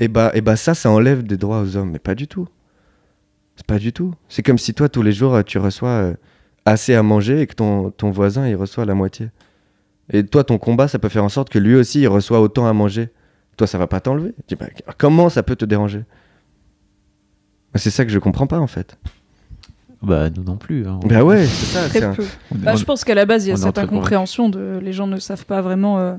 Speaker 3: Et eh bah, et eh bah ça, ça enlève des droits aux hommes, mais pas du tout. C'est pas du tout. C'est comme si toi, tous les jours, tu reçois euh, assez à manger et que ton, ton voisin, il reçoit la moitié. Et toi, ton combat, ça peut faire en sorte que lui aussi, il reçoit autant à manger. Toi, ça va pas t'enlever. Bah, comment ça peut te déranger bah, C'est ça que je comprends pas, en fait. Bah, nous non plus. Hein. Bah ouais, c'est ça. Très bah, je pense qu'à la base, il y a cette incompréhension
Speaker 1: de les gens ne savent pas vraiment. Euh,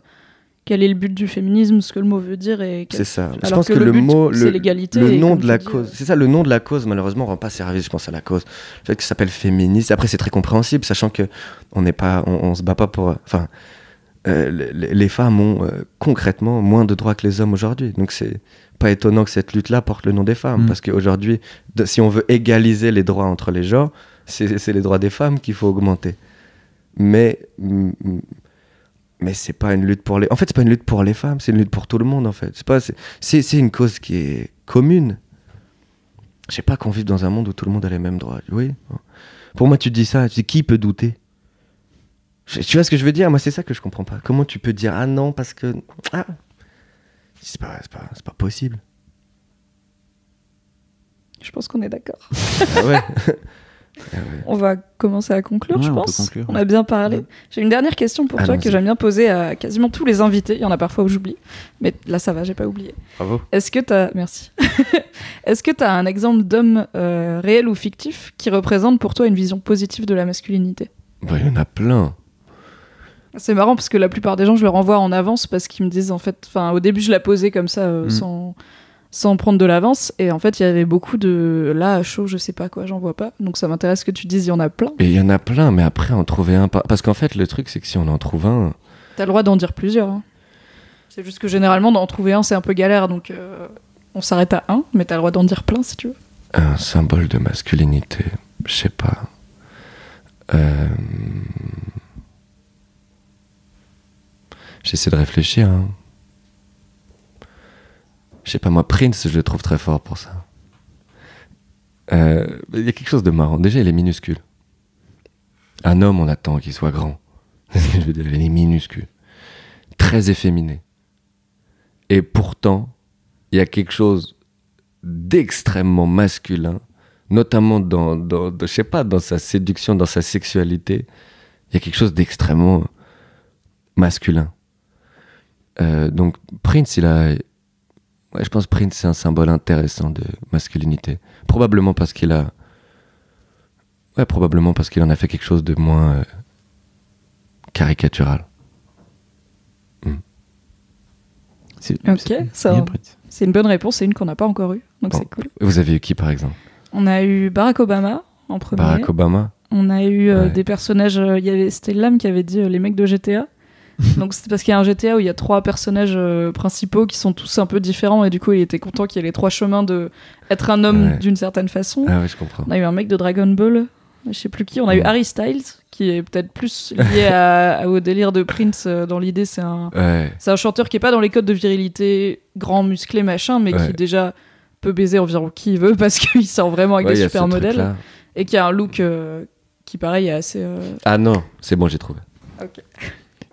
Speaker 1: quel est le but du féminisme, ce que le mot veut dire. Et C'est ça. je pense que, le, mot, le, l'égalité. nom de la cause. Euh,
Speaker 3: c'est ça, le nom de la cause, malheureusement, rend pas service, je pense, à la cause. Le fait que s'appelle féministe. Après, c'est très compréhensible, sachant que on n'est pas, on, se bat pas pour. Enfin, euh, les, femmes ont euh, concrètement moins de droits que les hommes aujourd'hui. Donc, c'est pas étonnant que cette lutte-là porte le nom des femmes, mm. parce qu'aujourd'hui, si on veut égaliser les droits entre les genres, c'est, les droits des femmes qu'il faut augmenter. Mais. Mm, mm, mais c'est pas une lutte pour les. En fait, c'est pas une lutte pour les femmes, c'est une lutte pour tout le monde, en fait. C'est pas, c'est, une cause qui est commune. Je sais pas qu'on vive dans un monde où tout le monde a les mêmes droits. Oui. Pour moi, tu dis ça, tu dis, qui peut douter Tu vois ce que je veux dire Moi, c'est ça que je comprends pas. Comment tu peux dire ah non parce que ah c'est pas, c'est pas, pas possible.
Speaker 1: Je pense qu'on est d'accord.
Speaker 3: Ah ouais.
Speaker 1: On va commencer à conclure, je pense. on a bien parlé. Mm. J'ai une dernière question pour ah toi que j'aime bien poser à quasiment tous les invités. Il y en a parfois où j'oublie, mais là ça va, j'ai pas oublié. Bravo. Est-ce que t'as, merci. Est-ce que t'as un exemple d'homme euh, réel ou fictif qui représente pour toi une vision positive de la masculinité
Speaker 3: bah, Il y en a plein.
Speaker 1: C'est marrant parce que la plupart des gens, je leur renvoie en avance parce qu'ils me disent en fait, enfin au début je la posais comme ça euh, mm. sans sans prendre de l'avance. Et en fait, il y avait beaucoup de là à chaud, je sais pas quoi, j'en vois pas. Donc ça m'intéresse que tu dises, il y en a plein.
Speaker 3: Et il y en a plein, mais après en trouver un, parce qu'en fait, le truc c'est que si on en trouve un,
Speaker 1: t'as le droit d'en dire plusieurs. Hein. C'est juste que généralement d'en trouver un, c'est un peu galère, donc euh, on s'arrête à un, mais t'as le droit d'en dire plein si tu veux.
Speaker 3: Un symbole de masculinité, je sais pas. Euh, j'essaie de réfléchir. Hein je sais pas moi, Prince, je le trouve très fort pour ça. Euh, il y a quelque chose de marrant. Déjà, il est minuscule. Un homme, on attend qu'il soit grand. il est minuscule. Très efféminé. Et pourtant, il y a quelque chose d'extrêmement masculin, notamment dans, dans, pas, dans sa séduction, dans sa sexualité. Il y a quelque chose d'extrêmement masculin. Euh, donc Prince, il a, Ouais, je pense Prince, c'est un symbole intéressant de masculinité. Probablement parce qu'il a. Ouais, probablement parce qu'il en a fait quelque chose de moins euh, caricatural. Hmm. C'est, ok, ça.
Speaker 1: C'est une bonne réponse, c'est une qu'on n'a pas encore eue, donc c'est cool. Vous
Speaker 3: avez eu qui par exemple
Speaker 1: On a eu Barack Obama en premier. Barack Obama. On a eu euh, des personnages. Euh, il y avait, c'était l'âme qui avait dit les mecs de GTA. Donc c'est parce qu'il y a un GTA où il y a trois personnages euh, principaux qui sont tous un peu différents et du coup il était content qu'il y ait les trois chemins de être un homme d'une certaine façon. Ah oui, je comprends. On a eu un mec de Dragon Ball, je sais plus qui. On a eu Harry Styles qui est peut-être plus lié au délire de Prince euh, dans l'idée. C'est un, c'est un chanteur qui est pas dans les codes de virilité, grand, musclé, machin, mais qui déjà peut baiser environ qui il veut parce qu'il sort vraiment avec des super modèles et qui a un look euh, qui pareil est assez.
Speaker 3: Ah non, c'est bon j'ai trouvé. Ok.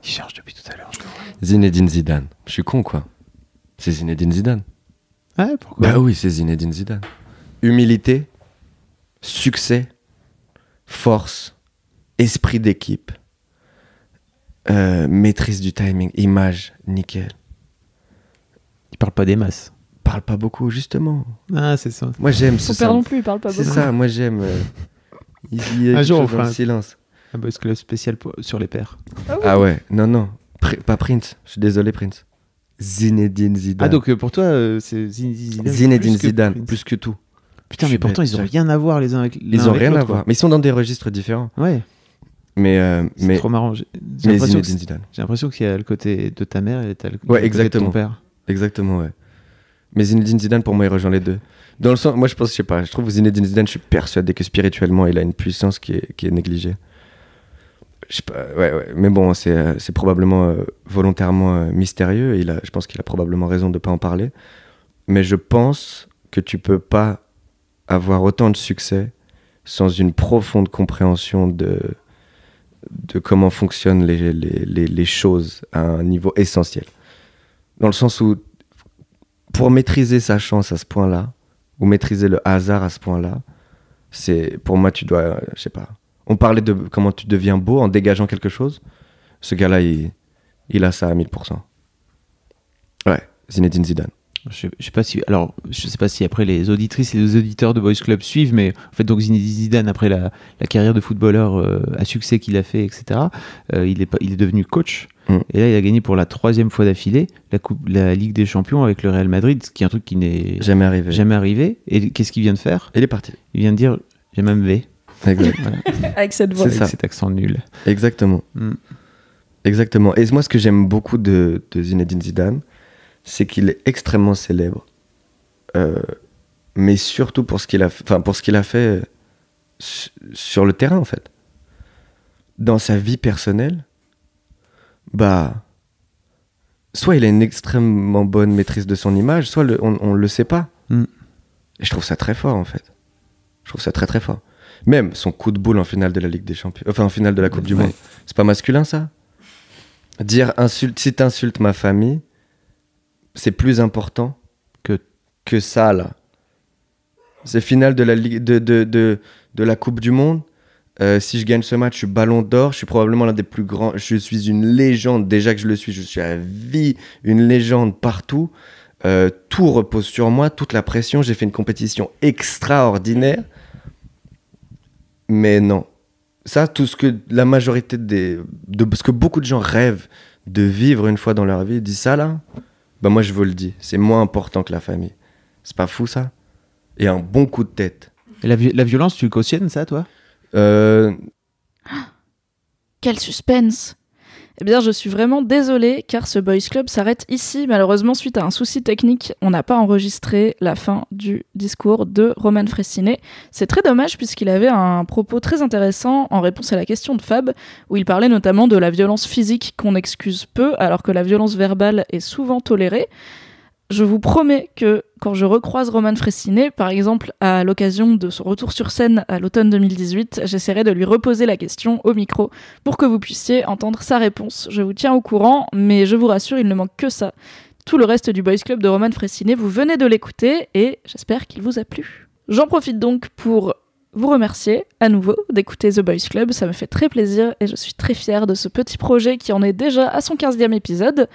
Speaker 3: Il cherche depuis tout à l'heure. Zinedine Zidane. Je suis con, quoi. C'est Zinedine Zidane. Ouais, pourquoi Bah oui, c'est Zinedine Zidane. Humilité, succès, force, esprit d'équipe, euh, maîtrise du timing, image, nickel. Il parle pas des masses. Parle pas beaucoup, justement. Ah, c'est ça. Moi, j'aime ce père non plus, il parle pas beaucoup. C'est ça, moi, j'aime. Euh, un jour, on un...
Speaker 2: silence. Un ah bah, que le spécial sur les pères.
Speaker 3: Ah, ah, ouais, non, non. pas Prince. Je suis désolé, Prince. Zinedine Zidane. Ah,
Speaker 2: donc euh, pour toi, euh, c'est Zinedine Zidane. Zinedine plus Zidane, que
Speaker 3: plus que tout. Putain, mais pourtant, ils ont
Speaker 2: rien à voir les uns avec les autres. Ils ont rien à voir.
Speaker 3: Mais ils sont dans des registres différents. Ouais. Mais, euh, mais trop marrant. J'ai l'impression qu'il y a le côté
Speaker 2: de ta mère et le exactement. côté de ton père.
Speaker 3: Exactement, ouais. Mais Zinedine Zidane, pour moi, il rejoint les deux. Dans le sens, moi, je pense, je sais pas, je trouve Zinedine Zidane, je suis persuadé que spirituellement, il a une puissance qui qui est négligée ouais, mais bon, c'est euh, probablement euh, volontairement euh, mystérieux. il a, je pense qu'il a probablement raison de ne pas en parler. Mais je pense que tu peux pas avoir autant de succès sans une profonde compréhension de, de comment fonctionnent les, les, les, choses à un niveau essentiel. Dans le sens où, pour maîtriser sa chance à ce point-là, ou maîtriser le hasard à ce point-là, c'est pour moi, tu dois, je sais pas, on parlait de comment tu deviens beau en dégageant quelque chose. Ce gars-là, il, a ça à 1000%. Ouais, Zinedine Zidane. Je sais pas si, alors, je sais pas
Speaker 2: si après les auditrices et les auditeurs de Boys Club suivent, mais en fait, donc Zinedine Zidane, après la, carrière de footballeur euh, à succès qu'il a fait, etc., euh, il, est, devenu coach. Mm. Et là, il a gagné pour la troisième fois d'affilée la, coupe, la Ligue des Champions avec le Real Madrid, ce qui est un truc qui n'est jamais arrivé. Jamais arrivé. Et qu'est-ce qu'il vient de faire Il est parti. Il vient de dire J'ai même V. Exact.
Speaker 1: Avec cette voix. cet
Speaker 3: accent nul. Exactement. Mm. Exactement. Et moi, ce que j'aime beaucoup de, Zinedine Zidane, c'est qu'il est extrêmement célèbre. Euh, mais surtout pour ce qu'il a, enfin pour ce qu'il a fait euh, sur le terrain en fait. Dans sa vie personnelle, bah, soit il a une extrêmement bonne maîtrise de son image, soit on, ne le sait pas. Mm. Et je trouve ça très fort en fait. Je trouve ça très très fort. Même son coup de boule en finale de la Ligue des Champions, enfin en finale de la Coupe du Monde. C'est pas masculin ça Dire insulte, si t'insultes ma famille, c'est plus important que, que ça là. C'est finale de la, Ligue, de, de, de, de la Coupe du Monde. Euh, si je gagne ce match, je suis ballon d'or, je suis probablement l'un des plus grands, je suis une légende, déjà que je le suis, je suis à vie une légende partout. Euh, tout repose sur moi, toute la pression, j'ai fait une compétition extraordinaire. Mais non. Ça, tout ce que la majorité des. De, ce que beaucoup de gens rêvent de vivre une fois dans leur vie, dit ça là. Bah, moi, je vous le dis, c'est moins important que la famille. C'est pas fou ça Et un bon coup de tête. Et la, violence, tu cautionnes ça, toi euh...
Speaker 1: Quel suspense eh bien, je suis vraiment désolée car ce Boys Club s'arrête ici. Malheureusement, suite à un souci technique, on n'a pas enregistré la fin du discours de Roman Fressinet. C'est très dommage puisqu'il avait un propos très intéressant en réponse à la question de Fab, où il parlait notamment de la violence physique qu'on excuse peu alors que la violence verbale est souvent tolérée je vous promets que quand je recroise Roman Fressinet, par exemple à l'occasion de son retour sur scène à l'automne 2018, j'essaierai de lui reposer la question au micro pour que vous puissiez entendre sa réponse. Je vous tiens au courant, mais je vous rassure, il ne manque que ça. Tout le reste du Boys Club de Roman Fressinet, vous venez de l'écouter et j'espère qu'il vous a plu. J'en profite donc pour vous remercier à nouveau d'écouter The Boys Club, ça me fait très plaisir et je suis très fière de ce petit projet qui en est déjà à son 15e épisode.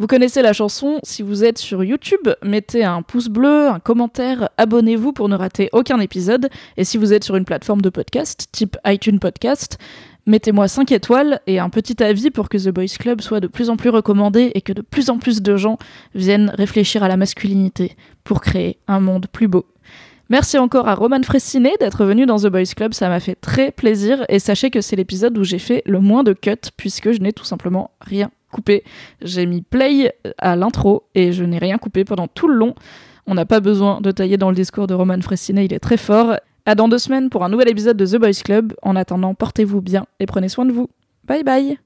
Speaker 1: Vous connaissez la chanson, si vous êtes sur YouTube, mettez un pouce bleu, un commentaire, abonnez-vous pour ne rater aucun épisode, et si vous êtes sur une plateforme de podcast, type iTunes Podcast, mettez-moi 5 étoiles et un petit avis pour que The Boys Club soit de plus en plus recommandé et que de plus en plus de gens viennent réfléchir à la masculinité pour créer un monde plus beau. Merci encore à Roman Fressinet d'être venu dans The Boys Club, ça m'a fait très plaisir et sachez que c'est l'épisode où j'ai fait le moins de cuts puisque je n'ai tout simplement rien coupé. J'ai mis play à l'intro et je n'ai rien coupé pendant tout le long. On n'a pas besoin de tailler dans le discours de Roman Frescinet, il est très fort. À dans deux semaines pour un nouvel épisode de The Boys Club. En attendant, portez-vous bien et prenez soin de vous. Bye bye